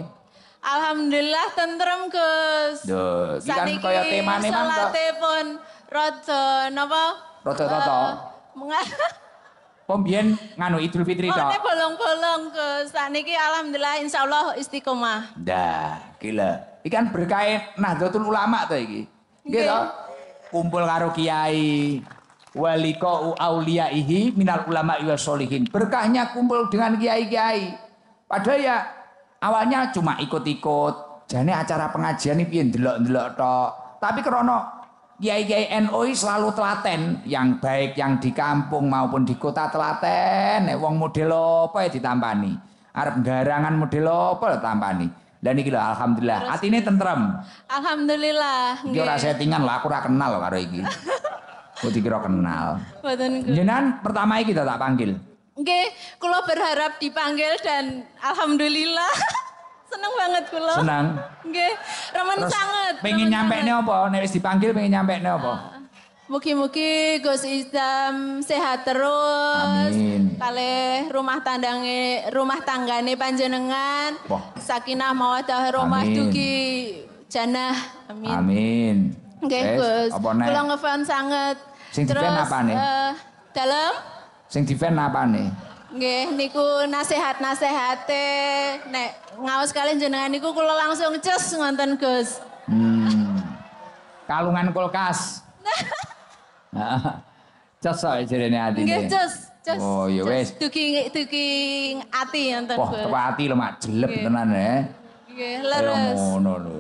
Speaker 2: Alhamdulillah
Speaker 3: tentrem Gus. Duh, iki kan kaya temane mang kok. Salate pun rada napa?
Speaker 2: Rada tata. Pembian eh, nganu Idul Fitri tok. Oh,
Speaker 3: bolong-bolong Gus. Sakniki alhamdulillah insyaallah istiqomah. Dah,
Speaker 2: gila. Ikan kan nah Nahdlatul Ulama tuh iki. Gitu. Kumpul karo kiai walikau auliyaihi minal ulama wa solihin. Berkahnya kumpul dengan kiai-kiai. Padahal ya awalnya cuma ikut-ikut. Jadi acara pengajian ini pilih delok-delok tok. Tapi krono kiai-kiai NOI selalu telaten, yang baik yang di kampung maupun di kota telaten. Nek wong model apa ya ditampani? Arab garangan model apa ya ditampani? Dan ini lho alhamdulillah, ini tentrem.
Speaker 3: Alhamdulillah. Iki ora settingan lah,
Speaker 2: aku rakenal kenal karo ini. Kok dikira kenal. Jenan pertama kita tak panggil.
Speaker 3: Oke, kulo berharap dipanggil dan alhamdulillah. senang banget kulo. Senang. Oke, ramen sangat. Pengen nih
Speaker 2: apa? Nih wis dipanggil pengen nih apa? Ah,
Speaker 3: mugi-mugi Gus Islam sehat terus. Amin. Kale rumah tandange rumah tanggane panjenengan. Wah. Sakinah mawadah rumah dugi janah.
Speaker 2: Amin. Amin. okay, Gus. kalau
Speaker 3: ngefans sangat Sing apa nih? Uh, dalam?
Speaker 2: Sing apa Nih,
Speaker 3: Nggih, niku nasihat nasehate nek ngawas kalian jenengan niku kula langsung ces ngonten Gus.
Speaker 2: Hmm. Kalungan kulkas. cus soal jerene atine. Nggih, cus. Cus. oh ya wis.
Speaker 3: Dugi dugi ati Gus. Wah,
Speaker 2: oh, ati lho mak jeleb tenan ya.
Speaker 3: Nggih, leres. ngono
Speaker 2: lho.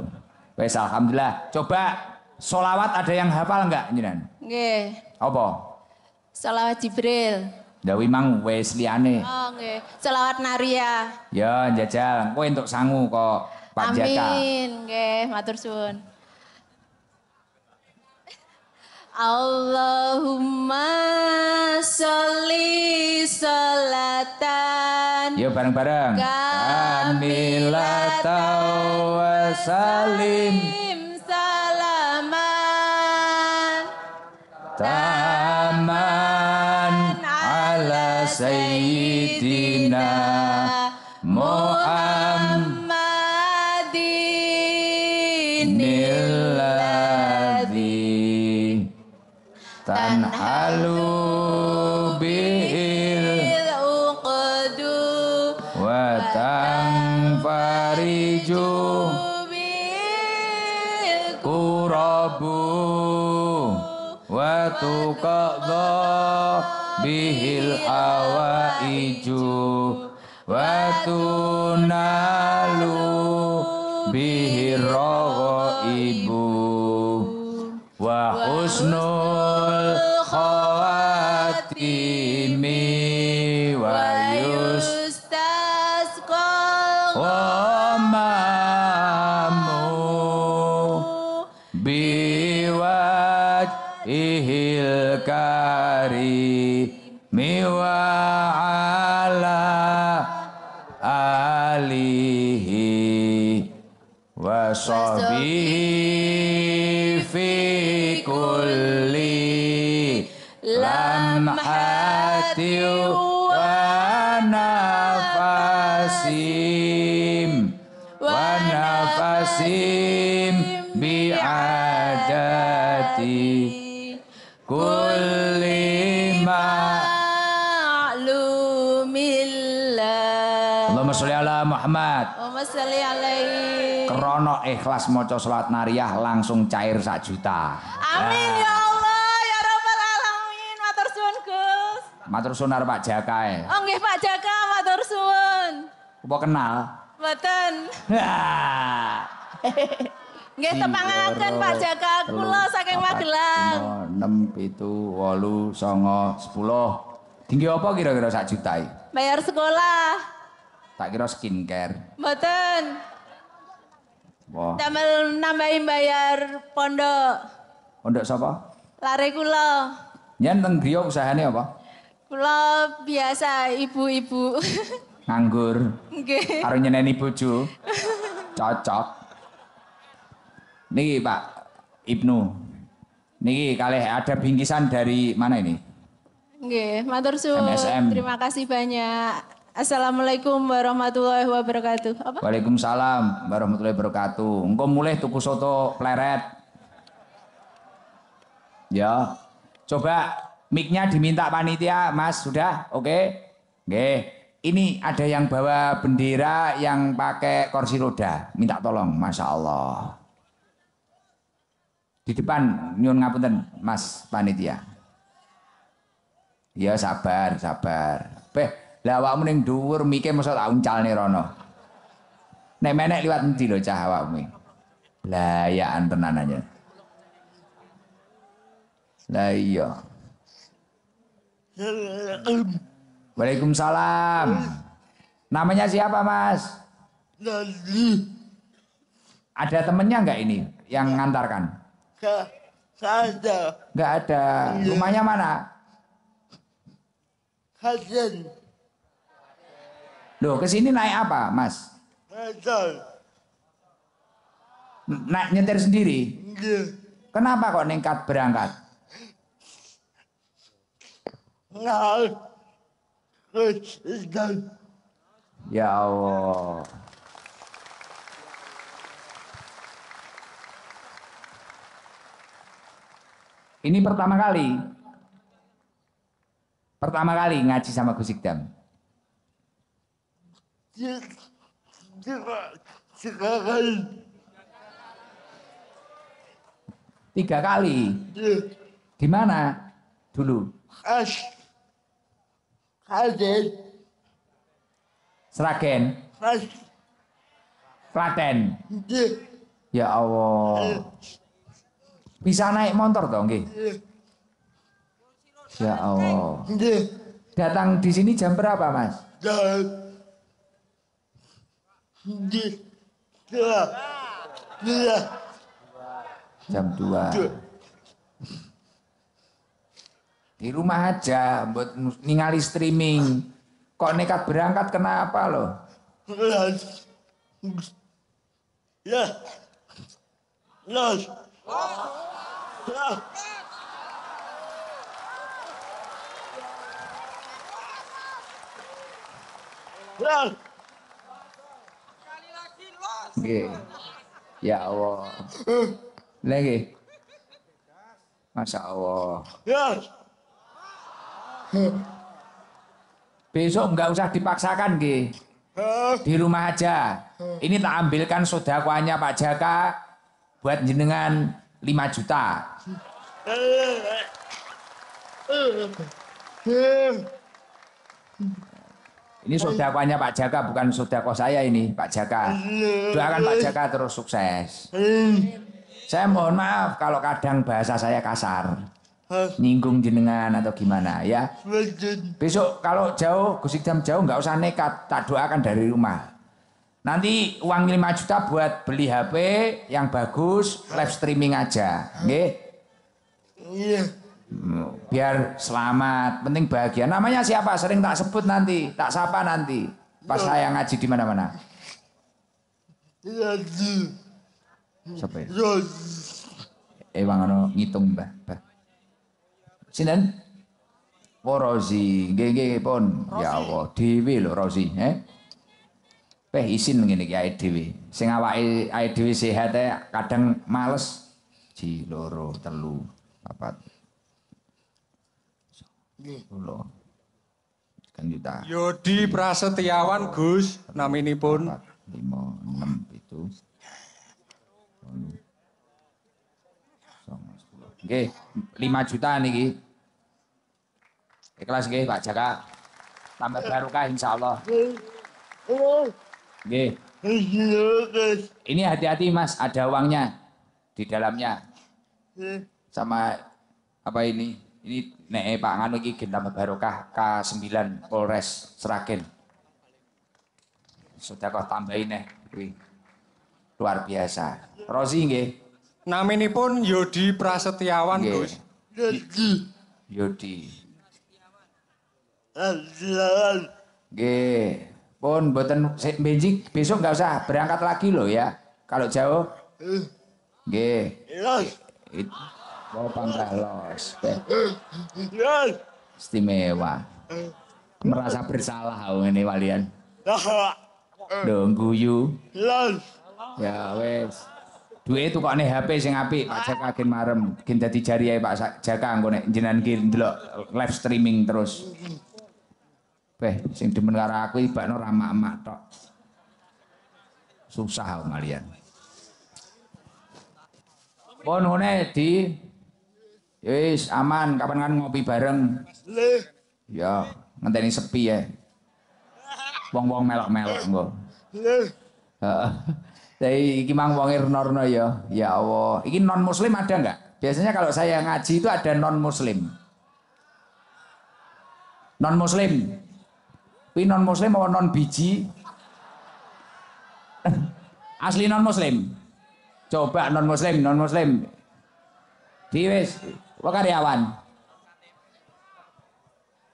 Speaker 2: Wis alhamdulillah. Coba Solawat ada yang hafal enggak jenengan? Nggih. Apa?
Speaker 3: Solawat Jibril.
Speaker 2: Dawi mang wis liane.
Speaker 3: Oh nggih. Solawat Naria.
Speaker 2: Ya jajal, kowe untuk sangu kok Pak Amin,
Speaker 3: nggih, matur suwun. Allahumma sholli salatan
Speaker 1: Yuk bareng-bareng Kamilatan wa salim taman ala sayyidina tukadha bihil hawaiju wa tunalu bihir ibu wa husnul bi fi kulli
Speaker 2: lamhati wa nafasim wa Muhammad. Krono ikhlas maca salat nariyah langsung cair sak juta.
Speaker 3: Amin nah. ya, Allah ya rabbal alamin. Matur suwun Gus.
Speaker 2: Matur suwun Pak Jaka. E.
Speaker 3: Oh nggih Pak Jaka matur suwun. Apa kenal? Mboten. Nggih iya, tepangaken Pak Jaka kula saking Magelang.
Speaker 2: 6 itu 8 9 sepuluh. Tinggi apa kira-kira sak juta e?
Speaker 3: Bayar sekolah.
Speaker 2: Tak kira skincare.
Speaker 3: Mboten. Wah. Damel nambahi bayar pondok.
Speaker 2: Pondok sapa? Lare kula. Nyen teng griya usahane apa?
Speaker 3: Kula biasa ibu-ibu.
Speaker 2: Nganggur.
Speaker 3: Nggih. Karo
Speaker 2: nyeneni bojo. Cocok. Niki Pak Ibnu. Niki kalih ada bingkisan dari mana ini?
Speaker 3: Nggih, matur suwun. Terima kasih banyak. Assalamualaikum warahmatullahi wabarakatuh. Apa?
Speaker 2: Waalaikumsalam warahmatullahi wabarakatuh. Engkau mulai tuku soto pleret. Ya. Coba micnya diminta panitia, Mas. Sudah? Oke. Okay? Nggih. Ini ada yang bawa bendera yang pakai kursi roda. Minta tolong, Masya Allah. Di depan, nyun ngapunten, Mas Panitia. Ya sabar, sabar. Beh, lah awakmu ning dhuwur mikir mosok tak uncalne rono. Nek menek liwat endi lho cah awakmu. Lah ya antenan aja. Lah iya. Waalaikumsalam. Namanya siapa, Mas?
Speaker 1: Nadi.
Speaker 2: Ada temennya nggak ini yang ngantarkan? Enggak ada. Enggak ada. Iya. Rumahnya mana?
Speaker 4: Hasan.
Speaker 2: Loh, ke sini naik apa, Mas?
Speaker 1: Motor.
Speaker 2: Naik nyetir sendiri? Nggih. Iya. Kenapa kok nekat berangkat?
Speaker 1: Ya Allah.
Speaker 2: Ini pertama kali. Pertama kali ngaji sama Gus Ikdam kali tiga kali di mana dulu Seragen As Klaten ya Allah bisa naik motor dong nggih ya Allah datang di sini jam berapa mas
Speaker 1: jam jam 2
Speaker 2: di rumah aja buat ningali streaming kok nekat berangkat kenapa loh
Speaker 1: ya los Run! Oke.
Speaker 2: Ya Allah. lagi, Masya Allah. Ya. Besok nggak usah dipaksakan, G. Di rumah aja. Ini tak ambilkan sodakwanya Pak Jaka buat jenengan 5 juta. Ini sodakohnya Pak Jaka bukan sodako saya ini Pak Jaka.
Speaker 1: Doakan Pak Jaka
Speaker 2: terus sukses. Saya mohon maaf kalau kadang bahasa saya kasar. Nyinggung jenengan atau gimana ya. Besok kalau jauh, kusik jam jauh nggak usah nekat. Tak doakan dari rumah. Nanti uang 5 juta buat beli HP yang bagus, live streaming aja. Nge? biar selamat penting bahagia namanya siapa sering tak sebut nanti tak sapa nanti pas saya ngaji di mana mana siapa ya? eh bang ano ngitung mbah mbah sinan porosi oh, GG pon ya Allah, Dewi lo Rozi, eh? Peh isin ngene iki awake dhewe. Sing awake awake dhewe sehat eh, kadang males si loro telu, apa
Speaker 1: kan Kendita. Yodi Prasetyawan Gus pun. Lima enam itu.
Speaker 2: Oke, lima juta nih ki. Ikhlas nggih Pak Jaka. Tambah barokah insyaallah. Nggih. Ini hati-hati Mas, ada uangnya di dalamnya. Sama apa ini? Ini nek eh, Pak Nganu iki gendam barokah K9 Polres Seragen. Sudah kok tambahin nih, eh, Luar biasa.
Speaker 1: Rosi nggih. Naminipun Yodi Prasetyawan, Gus. Yodi.
Speaker 2: Yodi. Nggih. Pun mboten benjik besok nggak usah berangkat lagi loh ya. Kalau jauh. Eh. Nggih.
Speaker 1: Iya. Mau
Speaker 2: pangkalos. Istimewa. Merasa bersalah ini walian. Dong guyu. Ya wes. Dua itu kok nih HP sing ngapi, Pak Jaka kin marem. jadi jari ya, Pak Jaka engko jenan jenengan dulu dulu live streaming terus. Beh, sing demen karo aku pak Nur mak-mak tok. Susah kalian. Bon, di Yes, ya aman. Kapan kan ngopi bareng? Ya, ngenteni sepi ya. Wong-wong melok-melok engko. Heeh. Dari iki mang wong irnorno ya. Ya Allah. Iki non muslim ada nggak? Biasanya kalau saya ngaji itu ada non muslim. Non muslim. Pi non muslim mau non biji? Asli non muslim. Coba non muslim, non muslim. Diwis. Wah karyawan?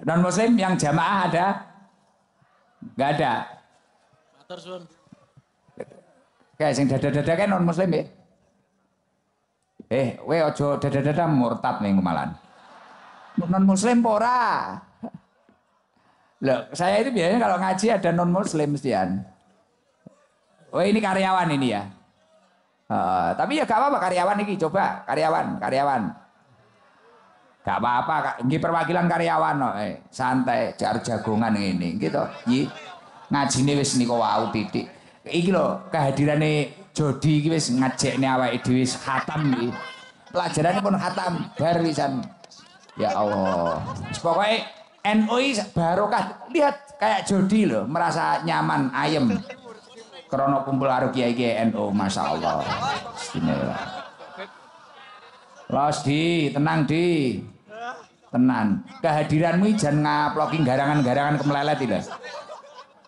Speaker 2: Non muslim yang jamaah ada? Enggak ada. Matur suwun. Kayak sing dada-dada kan non muslim ya. Eh, we ojo dada-dada murtad nih kemalahan. Non muslim pora. Loh, saya itu biasanya kalau ngaji ada non muslim mestian. Oh ini karyawan ini ya. Uh, tapi ya gak apa-apa karyawan ini coba karyawan karyawan Gak apa-apa, ini perwakilan karyawan no. eh, santai, jar jagongan ini, gitu. ngaji nih wis niko wau titik. Iki nih jody Jodi iki wis awak itu dhewe hatam nih. pelajarannya pun hatam, bar Ya Allah. pokoknya noi barokah. Lihat kayak Jodi loh, merasa nyaman, ayem. Krono kumpul karo kiai NO masya Allah Bismillah. Los di, tenang di tenan kehadiranmu jangan ngaplokin garangan-garangan kemelelet tidak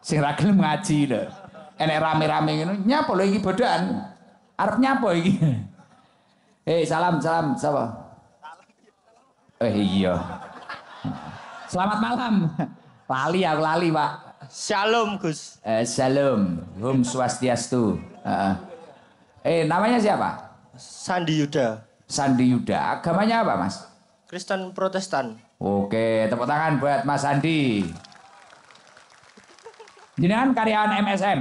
Speaker 2: sing ragil ngaji lho enek rame-rame ini nyapa lho iki bodohan arep nyapa iki eh hey, salam salam sapa eh iya selamat malam lali aku lali pak shalom Gus eh, shalom hum swastiastu eh namanya siapa Sandi Yuda Sandi Yuda agamanya apa mas Kristen Protestan. Oke, tepuk tangan buat Mas Andi. Jenengan karyawan MSM.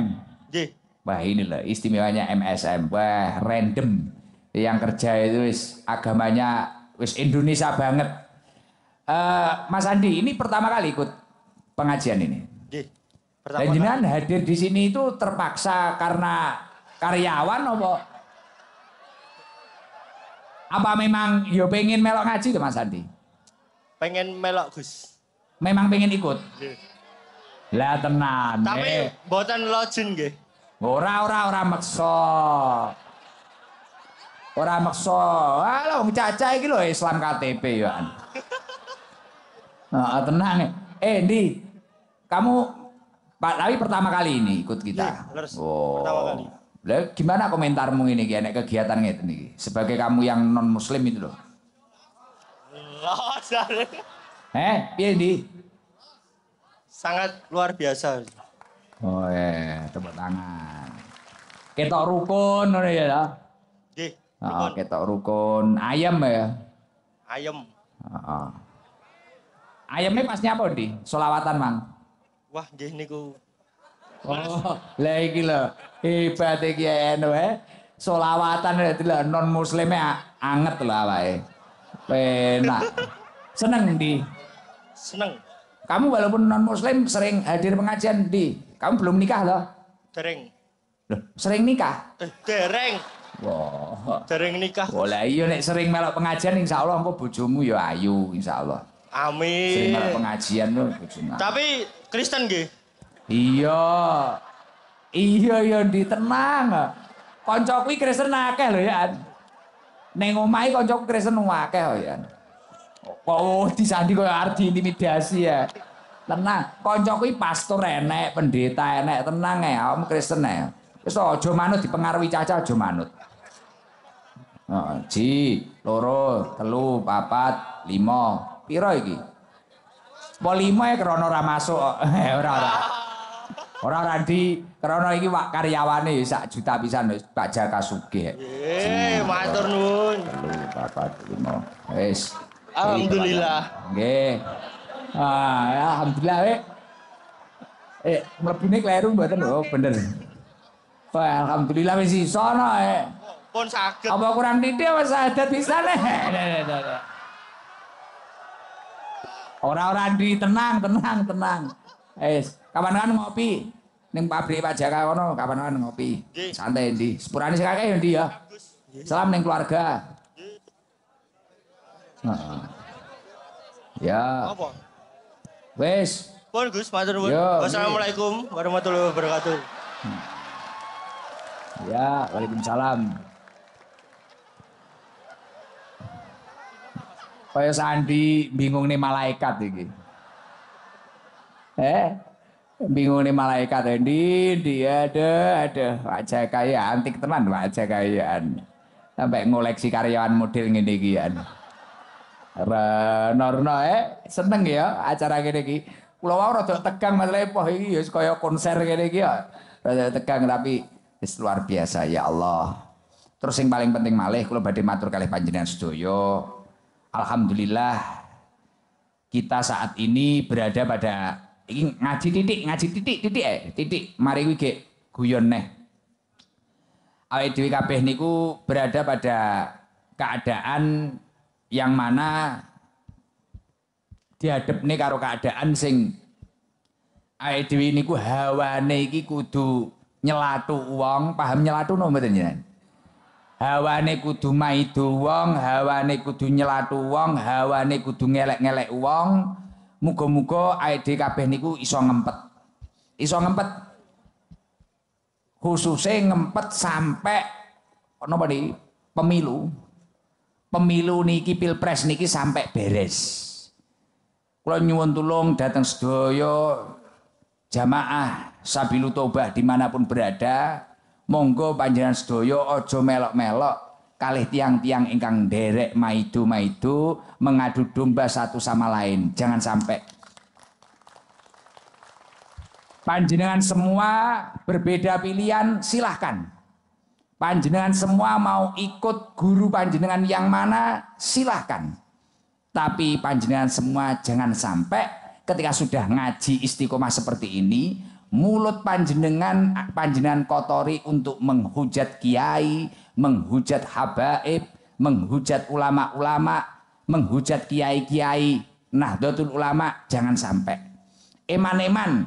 Speaker 2: J. Wah ini loh istimewanya MSM. Wah random yang kerja itu wis agamanya wis Indonesia banget. Uh, Mas Andi ini pertama kali ikut pengajian ini. J. Pertama Dan jenengan hadir di sini itu terpaksa karena karyawan apa apa memang yo pengen melok ngaji tuh Mas Andi? Pengen melok Gus. Memang pengen ikut. Lah tenan. Tapi eh. boten lojin nggih. Ora ora ora maksa. Ora maksa. Ala wong cacah iki lho Islam KTP yo. Nah, tenang. Eh, Di. Kamu Pak Lawi pertama kali ini ikut kita. Iya, oh. Pertama kali. Lalu gimana komentarmu ini ki nek kegiatan gitu nih? Sebagai kamu yang non muslim itu loh.
Speaker 1: Eh, ini di? Sangat luar biasa.
Speaker 2: Oh ya, tepuk tangan.
Speaker 1: Ketok rukun ngono ya
Speaker 2: Lah. Ya? Oh, ketok rukun. Ayam ya. Ayam. Oh. Ayamnya pasnya apa, Di? Solawatan, Mang.
Speaker 1: Wah, ini ku. Oh,
Speaker 2: lagi loh. Hebat iki ya, anu eh. Solawatan ya, delok non muslime ya, anget lho awake. Penak. Seneng di. Seneng. Kamu walaupun non muslim sering hadir pengajian di. Kamu belum nikah loh. Dereng. Loh, sering nikah?
Speaker 1: Eh, dereng.
Speaker 2: Wah. Wow. Dereng nikah. Boleh iya nek sering melok pengajian Insya Allah engko bojomu ya ayu Insya Allah. Amin. Sering melok pengajian loh bojomu. Tapi Kristen nggih? Iya. Iya iya di tenang. Ah. Koncoku kuwi Kristen akeh lho ya. Ning omahe koncoku Kristen akeh lho oh, ya. Oh, disandi koyo ini intimidasi ya. Tenang, koncoku kuwi pastor enek, pendeta enek, tenang ya, om Kristen ya. Wis aja manut dipengaruhi caca aja manut. Heeh, oh, ji, loro, telu, papat, lima. Piro iki? Polimo lima ya krana ora masuk. Eh, ora ora. Ora ora di karena iki wak karyawane sak juta pisan wis Pak Jaka sugih. Eh, eh matur nuwun. Terima Wis. Alhamdulillah. Nggih. Ah, ya, alhamdulillah we. Eh, mlebune kleru mboten lho, oh, bener. Wah, oh, alhamdulillah wis iso no e. Pun saged. Apa kurang titik wis adat pisan e. Ora-ora di tenang, tenang, tenang. Wis, kapan-kapan ngopi. Neng pabrik Jaka kono kapan-kapan ngopi. Santai ndi. Sepurane sing akeh ndi ya. Salam neng keluarga. Nah. Ya. Apa? Wes.
Speaker 1: Pun Gus matur nuwun. Wassalamualaikum warahmatullahi wabarakatuh.
Speaker 2: Hmm. Ya, Waalaikumsalam. Kaya Sandi bingung nih malaikat iki. Eh, bingung nih malaikat ini dia ada ada wajah kaya antik teman wajah kayaan sampai ngoleksi karyawan model gini kian Renorno eh seneng ya acara gini ki Pulau wow rada tegang malah poh ini ya kaya konser gini ki ya rada tegang tapi luar biasa ya Allah terus yang paling penting malih kalau badai matur kali panjenengan sedoyo Alhamdulillah kita saat ini berada pada Iki ngaji titik, ngaji titik, titik eh, titik. Mari kuwi ge guyon neh. Awake dhewe kabeh niku berada pada keadaan yang mana dihadap nih karo keadaan sing awake dhewe niku hawa niki kudu nyelatu uang paham nyelatu no mboten jenengan? Hawane kudu maido wong, hawane kudu nyelatu wong, hawane kudu ngelek-ngelek wong. uang Muga-muga AED kabeh niku iso ngempet. Iso ngempet. Khususnya ngempet sampai ana apa Pemilu. Pemilu niki Pilpres niki sampai beres. Kula nyuwun tulung datang sedaya jamaah Sabilu Tobah dimanapun berada, monggo panjenengan sedaya aja melok-melok kalih tiang-tiang ingkang derek maidu-maidu mengadu domba satu sama lain. Jangan sampai. Panjenengan semua berbeda pilihan, silahkan. Panjenengan semua mau ikut guru panjenengan yang mana, silahkan. Tapi panjenengan semua jangan sampai ketika sudah ngaji istiqomah seperti ini, mulut panjenengan panjenengan kotori untuk menghujat kiai, menghujat habaib, menghujat ulama-ulama, menghujat kiai-kiai, Nah, nahdlatul ulama, jangan sampai. Eman-eman,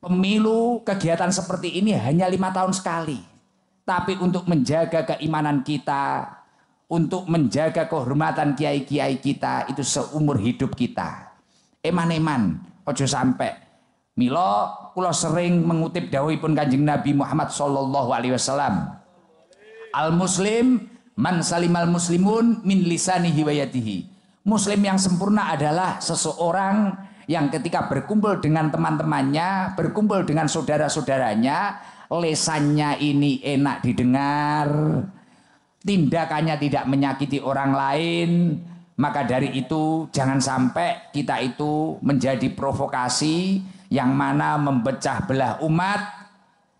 Speaker 2: pemilu kegiatan seperti ini hanya lima tahun sekali. Tapi untuk menjaga keimanan kita, untuk menjaga kehormatan kiai-kiai kita, itu seumur hidup kita. Eman-eman, ojo sampai. Milo, kulo sering mengutip pun Kanjeng Nabi Muhammad sallallahu alaihi wasallam. Al muslim man salimal muslimun min lisanihi wa Muslim yang sempurna adalah seseorang yang ketika berkumpul dengan teman-temannya, berkumpul dengan saudara-saudaranya, lesannya ini enak didengar, tindakannya tidak menyakiti orang lain, maka dari itu jangan sampai kita itu menjadi provokasi yang mana memecah belah umat,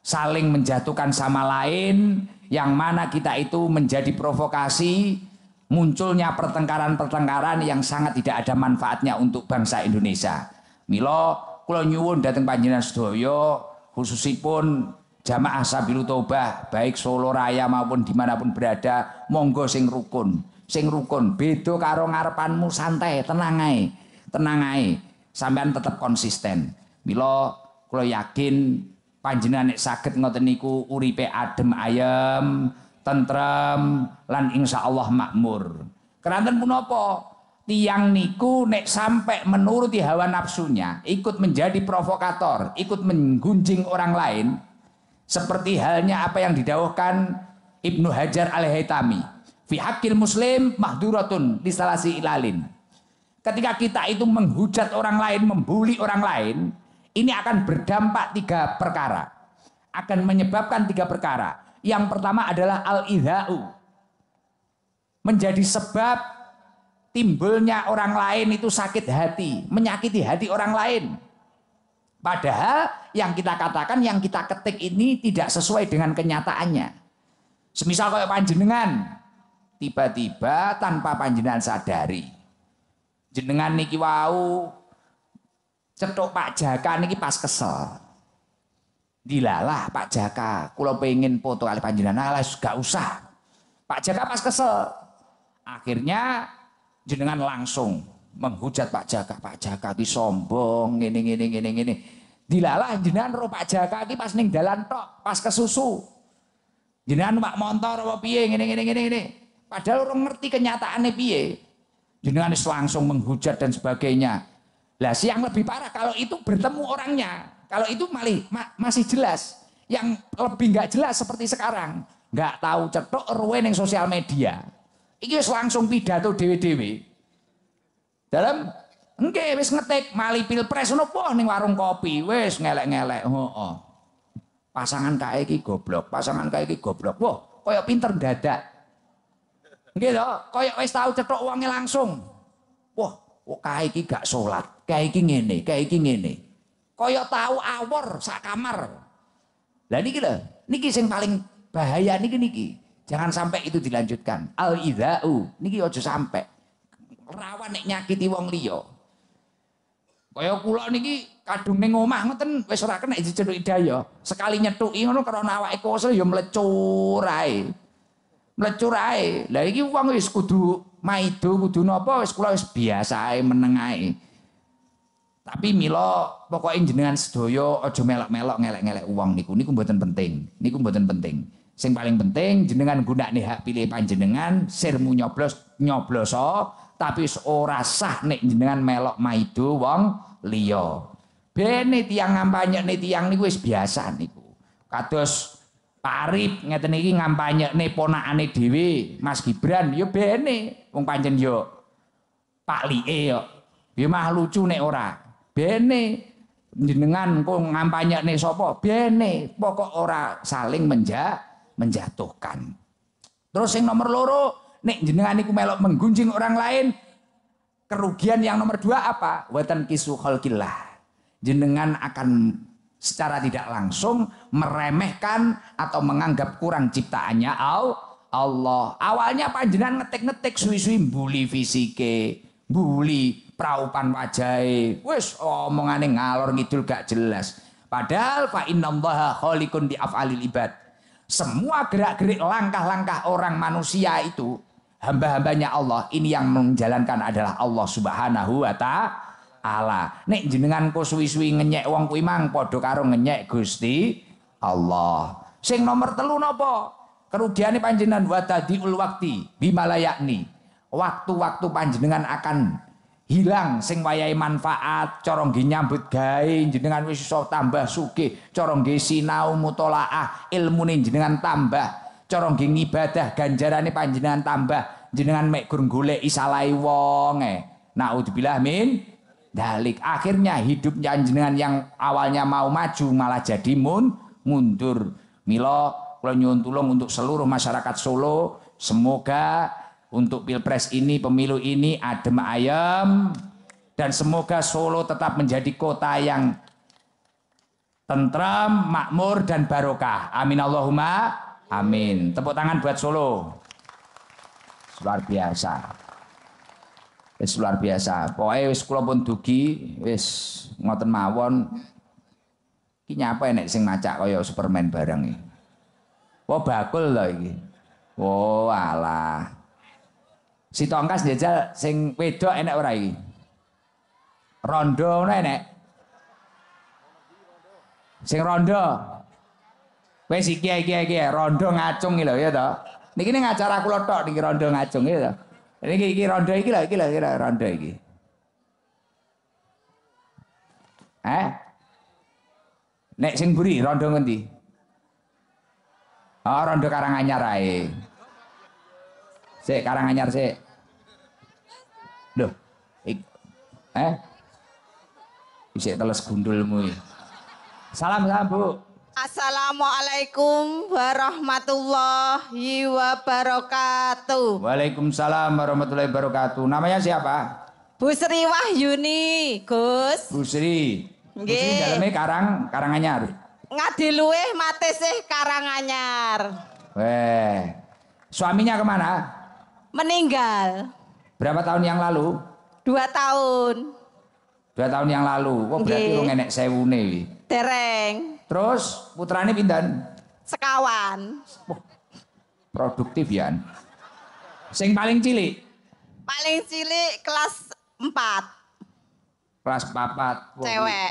Speaker 2: saling menjatuhkan sama lain, yang mana kita itu menjadi provokasi munculnya pertengkaran-pertengkaran yang sangat tidak ada manfaatnya untuk bangsa Indonesia. Milo, kalau nyuwun datang panjenengan sedoyo, khususipun jamaah Sabilu Tobah baik Solo Raya maupun dimanapun berada monggo sing rukun sing rukun bedo karo ngarepanmu santai tenang ae tenang ae sampean tetap konsisten Milo, kalau yakin panjenengan nek saged ngoten niku uripe adem ayem, tentrem lan insyaallah makmur. Keranten punapa? Tiang niku nek sampai menuruti hawa nafsunya, ikut menjadi provokator, ikut menggunjing orang lain, seperti halnya apa yang didawahkan Ibnu Hajar Al-Haytami. Fi hakil muslim mahduratun disalasi ilalin. Ketika kita itu menghujat orang lain, membuli orang lain, ini akan berdampak tiga perkara. Akan menyebabkan tiga perkara. Yang pertama adalah al-idha'u. Menjadi sebab timbulnya orang lain itu sakit hati. Menyakiti hati orang lain.
Speaker 1: Padahal
Speaker 2: yang kita katakan, yang kita ketik ini tidak sesuai dengan kenyataannya. Semisal kayak panjenengan, tiba-tiba tanpa panjenengan sadari. Jenengan niki wau Cetok Pak Jaka niki pas kesel. Dilalah Pak Jaka, kula pengen foto kali panjenengan, alas gak usah. Pak Jaka pas kesel. Akhirnya jenengan langsung menghujat Pak Jaka, Pak Jaka ki sombong, ngene ngene ngene ngene. Dilalah jenengan ro Pak Jaka ki pas ning dalan tok, pas kesusu. Jenengan mak montor apa piye ngene ngene ngene ngene. Padahal orang ngerti kenyataannya piye. Jenengan langsung menghujat dan sebagainya. Lah siang lebih parah kalau itu bertemu orangnya. Kalau itu malih ma masih jelas. Yang lebih nggak jelas seperti sekarang. Nggak tahu cetok ruwe yang sosial media. Iki langsung pidato dewi-dewi. Dalam Enggak, wis ngetik mali pilpres ngono poh ning warung kopi, wis ngelek-ngelek. Oh, oh. Pasangan kae iki goblok, pasangan kae iki goblok. Wah, kaya pinter dadak. Nggih to, kaya wis tau cetok uangnya langsung. Oh kae iki gak salat, kae iki ngene, kae iki ngene. Kaya tahu awor sak kamar. Lah niki lho, niki sing paling bahaya niki niki. Jangan sampai itu dilanjutkan. Al idau niki aja sampai rawan nek nyakiti wong liya. Kaya kula niki kadung ning omah ngoten wis ora kena diceluk daya. Sekali nyetuki ngono karena awake kosel ya mlecur ae. Mlecur ae. Lah iki wong wis kudu maido kudu napa wis kula wis biasae meneng ae. Tapi mila pokoke jenengan sedaya aja melok-melok ngelek-ngelek uang niku niku mboten penting. Niku mboten penting. Sing paling penting jenengan gunakne hak pilih panjenengan, sirmu nyoblos nyobloso, tapi ora sah nek jenengan melok maido wong liya. Bene tiang ngampanye tiang niku wis biasa niku. Kados Parip ngeten iki ngampanyekne ponakane dhewe Mas Gibran ya bene wong pancen yo Pak Lie yo. Ya mah lucu nek ora. Bene jenengan kok ne sapa? Bene pokok ora saling menja menjatuhkan. Terus yang nomor loro nek jenengan iku melok menggunjing orang lain kerugian yang nomor dua apa? wetan kisu khalqillah. Jenengan akan secara tidak langsung meremehkan atau menganggap kurang ciptaannya Allah. Awalnya panjenengan ngetik-ngetik suwi-suwi mbuli fisike, mbuli praupan wajahe. Wis omongane ngalor ngidul gak jelas. Padahal fa innallaha khaliqun di af'alil ibad. Semua gerak-gerik langkah-langkah orang manusia itu hamba-hambanya Allah ini yang menjalankan adalah Allah Subhanahu wa taala Allah. Nek jenengan ku suwi-suwi ngenyek wong kuwi mang padha karo ngenyek Gusti Allah. Sing nomor telu nopo Kerugiane panjenengan wa tadiul waqti bimalayakni. Waktu-waktu panjenengan akan hilang sing wayahe manfaat, cara nyambut gawe jenengan wis iso tambah sugih, cara nggih sinau mutolaah, ilmune jenengan tambah, cara nggih ngibadah ganjarane panjenengan tambah, jenengan mek gur golek isalai wong e. Naudzubillah min dalik. Akhirnya hidupnya jenengan yang awalnya mau maju malah jadi mun mundur. Milo kalau nyuwun tulung untuk seluruh masyarakat Solo, semoga untuk pilpres ini, pemilu ini adem ayem dan semoga Solo tetap menjadi kota yang tentram, makmur dan barokah. Amin Allahumma amin. Tepuk tangan buat Solo. Luar biasa wis luar biasa. Pokoke wis kula pun dugi wis ngoten mawon iki nyapa enek sing macak kaya Superman barang iki. Wah bakul lho iki. Oh alah. Si tongkas jajal sing wedok enek ora iki. Rondo ngono enek. Sing rondo. Wis iki iki iki rondo ngacung iki lho ya to. Niki ning acara kula tok niki rondo ngacung iki iya lho. Ini kayak ronda iki lah, iki lah, iki lah ronda iki. Eh? Nek sing buri ronda ngendi? oh, ah, ronda Karanganyar ae. Sik Karanganyar sik. Loh. Ik, eh? bisa teles gundulmu. Salam salam, Bu.
Speaker 4: Assalamualaikum warahmatullahi wabarakatuh.
Speaker 2: Waalaikumsalam warahmatullahi wabarakatuh. Namanya siapa?
Speaker 4: Bu Sri Wahyuni, Gus.
Speaker 2: Bu Sri. Bu Sri dalamnya Karang Karanganyar.
Speaker 4: Ngadiluwe mate sih Karanganyar.
Speaker 2: Weh. Suaminya kemana?
Speaker 4: Meninggal.
Speaker 2: Berapa tahun yang lalu?
Speaker 4: Dua tahun.
Speaker 2: Dua tahun yang lalu. Kok berarti lu ngenek sewune.
Speaker 4: Tereng.
Speaker 2: Terus putrane pindan?
Speaker 4: Sekawan. Oh,
Speaker 2: produktif ya. Sing paling cilik?
Speaker 4: Paling cilik kelas 4.
Speaker 2: Kelas 4. Cewek.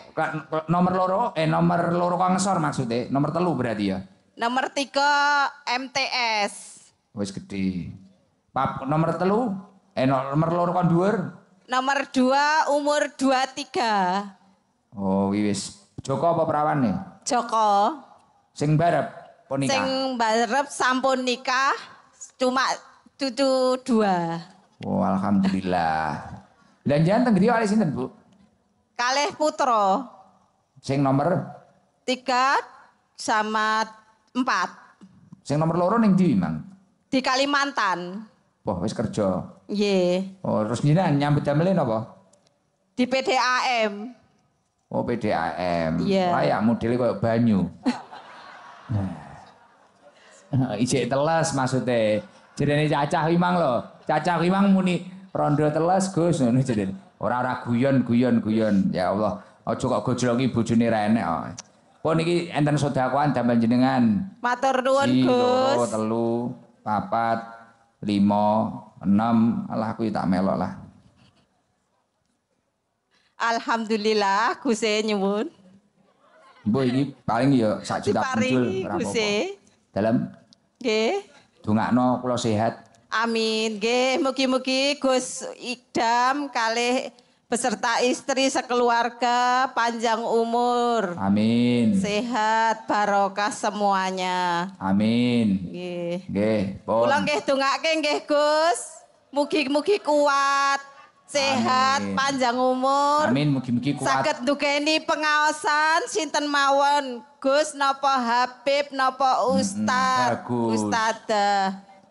Speaker 2: Nomor loro? Eh nomor loro kang ngesor maksudnya? Nomor telu berarti ya?
Speaker 4: Nomor 3 MTS.
Speaker 2: Wis gede. Pap, nomor telu? Eh nomor loro kon dhuwur?
Speaker 4: Nomor 2 umur 23.
Speaker 2: Oh, wis Joko apa nih?
Speaker 4: Joko.
Speaker 2: Sing barep pun nikah. Sing
Speaker 4: barep sampun nikah cuma tutu dua.
Speaker 2: Oh, alhamdulillah. Dan jangan tenggeri oleh sinten, Bu?
Speaker 4: Kalih Putro. Sing nomor? Tiga sama empat.
Speaker 2: Sing nomor loro yang di Mang?
Speaker 4: Di Kalimantan.
Speaker 2: Wah, wis kerja.
Speaker 4: Nggih.
Speaker 2: Oh, terus jenengan nyambut damel e apa?
Speaker 4: Di PDAM.
Speaker 2: Oh PDAM. Yeah. Layak modelnya kayak banyu. Nah. Ijek telas maksudnya. Jadi ini cacah imang loh. Cacah imang muni rondo telas gus. Ini jadi orang-orang guyon guyon guyon. Ya Allah. Oh cukup gojloki ibu juni rene. oh Pun ini enten sodakuan dan jenengan.
Speaker 4: Matur nuwun Gus.
Speaker 2: Telu, papat, limo, enam. alah aku tak melok lah.
Speaker 4: Alhamdulillah kuse nyuwun.
Speaker 2: Bu ini paling ya sak juta muncul Kuse. Dalam? G. Nggih. no, kalau sehat.
Speaker 4: Amin. G, mugi-mugi Gus Idam kali beserta istri sekeluarga panjang umur.
Speaker 2: Amin.
Speaker 4: Sehat barokah semuanya.
Speaker 2: Amin. Nggih.
Speaker 1: pulang Kula nggih
Speaker 4: dongake nggih Gus. Mugi-mugi kuat sehat, Amin. panjang umur. Amin,
Speaker 1: mugi-mugi kuat. duka
Speaker 4: dukeni pengawasan sinten mawon. Gus nopo Habib nopo Ustad.
Speaker 2: Hmm, Ustad.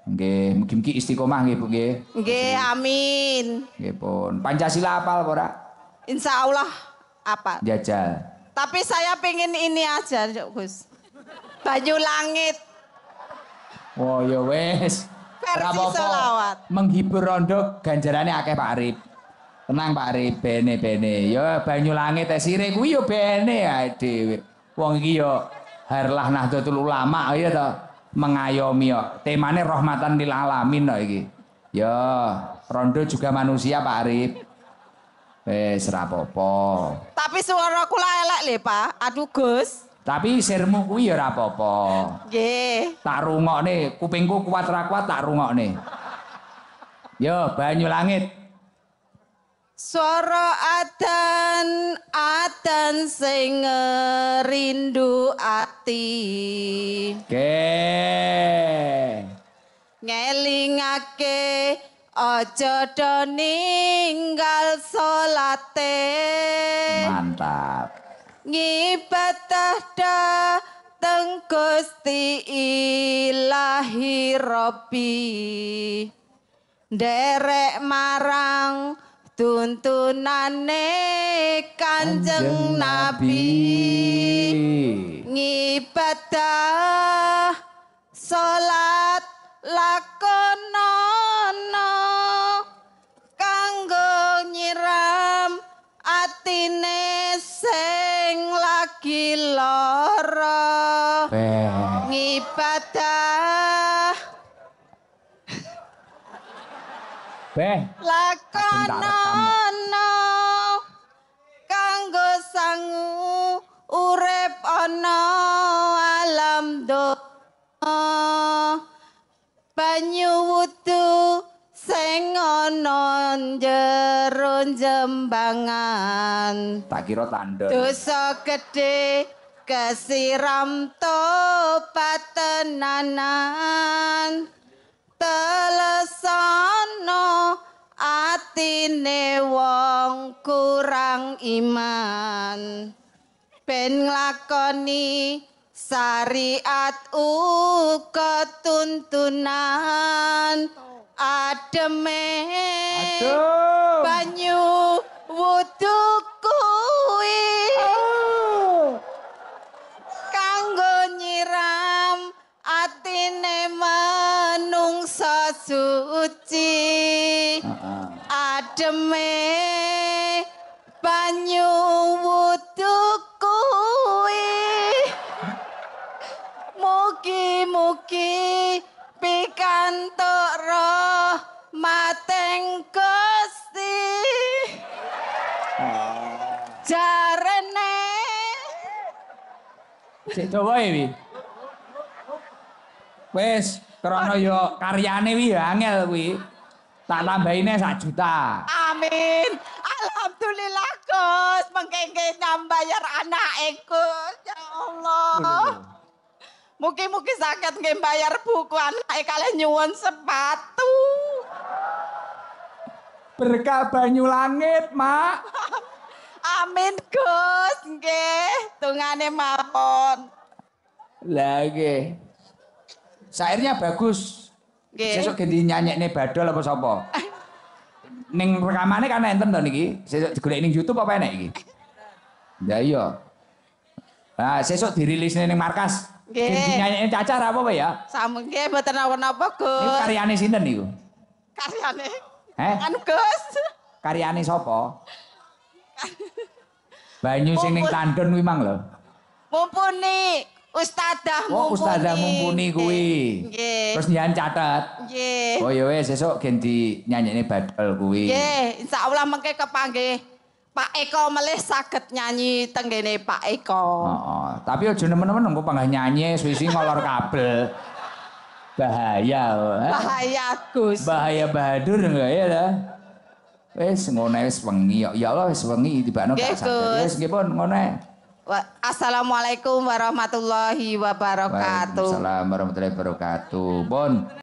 Speaker 2: Oke, eh. mungkin mugi istiqomah nggih Bu nggih.
Speaker 4: Nggih, amin.
Speaker 2: Nggih pun. Pancasila apal ora?
Speaker 4: Insya Allah apa? Jajal. Tapi saya pengen ini aja, Gus. Banyu langit.
Speaker 2: Oh ya wes. Versi selawat. Menghibur rondo ganjarannya akeh Pak Arif. Tenang Pak Ari, bene-bene. Yo Ya teh sire kuwi ya bene ae dhewe. Wong iki yo ya harlah Nahdlatul Ulama ya to mengayomi yo. Ya. Temane rahmatan lil alamin kok iki. Yo ya, rondo juga manusia Pak Ari. Wis ra apa Tapi suara kula elek le, Pak. Aduh, Gus. Tapi sirmu kuwi ya ora apa-apa. Nggih. Tak rungokne, kupingku kuat ra kuat tak rungokne. Yo, banyu langit.
Speaker 4: Suara adan, adan sing rindu ati. Oke. Ngelingake ojo do ninggal solate. Mantap. Ngibadah dah tengkusti ilahi robi. Derek marang. tuntunane kanjeng nabi ngibadah salat lakonono kanggo nyiram atine sing lagi lara ngibadah
Speaker 1: Beh. Lakonono
Speaker 4: kanggo sangu urip ana alam do. Banyu wudu sing ana jero jembangan.
Speaker 2: Tak kira Dosa
Speaker 4: gedhe kesiram to patenanan. telesono atine wong kurang iman ben nglakoni syariat uko tuntunan ademe Aduh. banyu wudhu kuwi suci ah, ah. ademe banyu wudu kuwi mugi-mugi pikantuk roh mateng Gusti
Speaker 2: ah.
Speaker 4: jarene
Speaker 2: Cek dawa Wes karena yo karyane wi angel wi Tak tambahine sak juta.
Speaker 4: Amin. Alhamdulillah Gus, mengkengke nambayar anak Gus. Ya Allah. Mugi-mugi sakit nggih bayar buku anake kalih nyuwun sepatu.
Speaker 2: Berkah banyu langit,
Speaker 4: Mak. Amin, Gus. Nggih, tungane
Speaker 2: mawon. Lah nggih. Sairnya bagus. Nggih. Sesuk ganti nyanyekne badol apa sopo. Neng rekamannya kan enten to niki. Sesuk digolek ini YouTube apa enek iya. Ya iya. Nah, sesuk dirilis ini markas. Nyanyi ini cacar apa apa ya?
Speaker 4: Sampun nggih mboten napa-napa,
Speaker 2: Gus. Niku karyane sinten Eh? Anu Gus. Karyane sapa? Banyu sing ning tandon kuwi mang lho.
Speaker 4: Mumpuni Ustadzah oh, mumpuni. Oh, ustadzah mumpuni kuwi. Nggih. Terus
Speaker 2: nyan catet.
Speaker 4: Nggih. Oh ya
Speaker 2: wis sesuk gen di nyanyine badal kuwi. Nggih,
Speaker 4: insyaallah mengke kepanggih. Pak Eko melih saged nyanyi tenggene Pak Eko. Heeh. Oh, oh.
Speaker 2: Tapi aja nemen-nemen engko panggah nyanyi suwi ngolor kabel. Bahaya. Eh. Bahaya Gus. Bahaya badur enggak ya lah. Wis ngono wis wengi ya Allah wis wengi tibakno gak sadar. Wis nggih pun ngono.
Speaker 4: Assalamualaikum warahmatullahi wabarakatuh. Waalaikumsalam
Speaker 2: warahmatullahi wabarakatuh. Bon.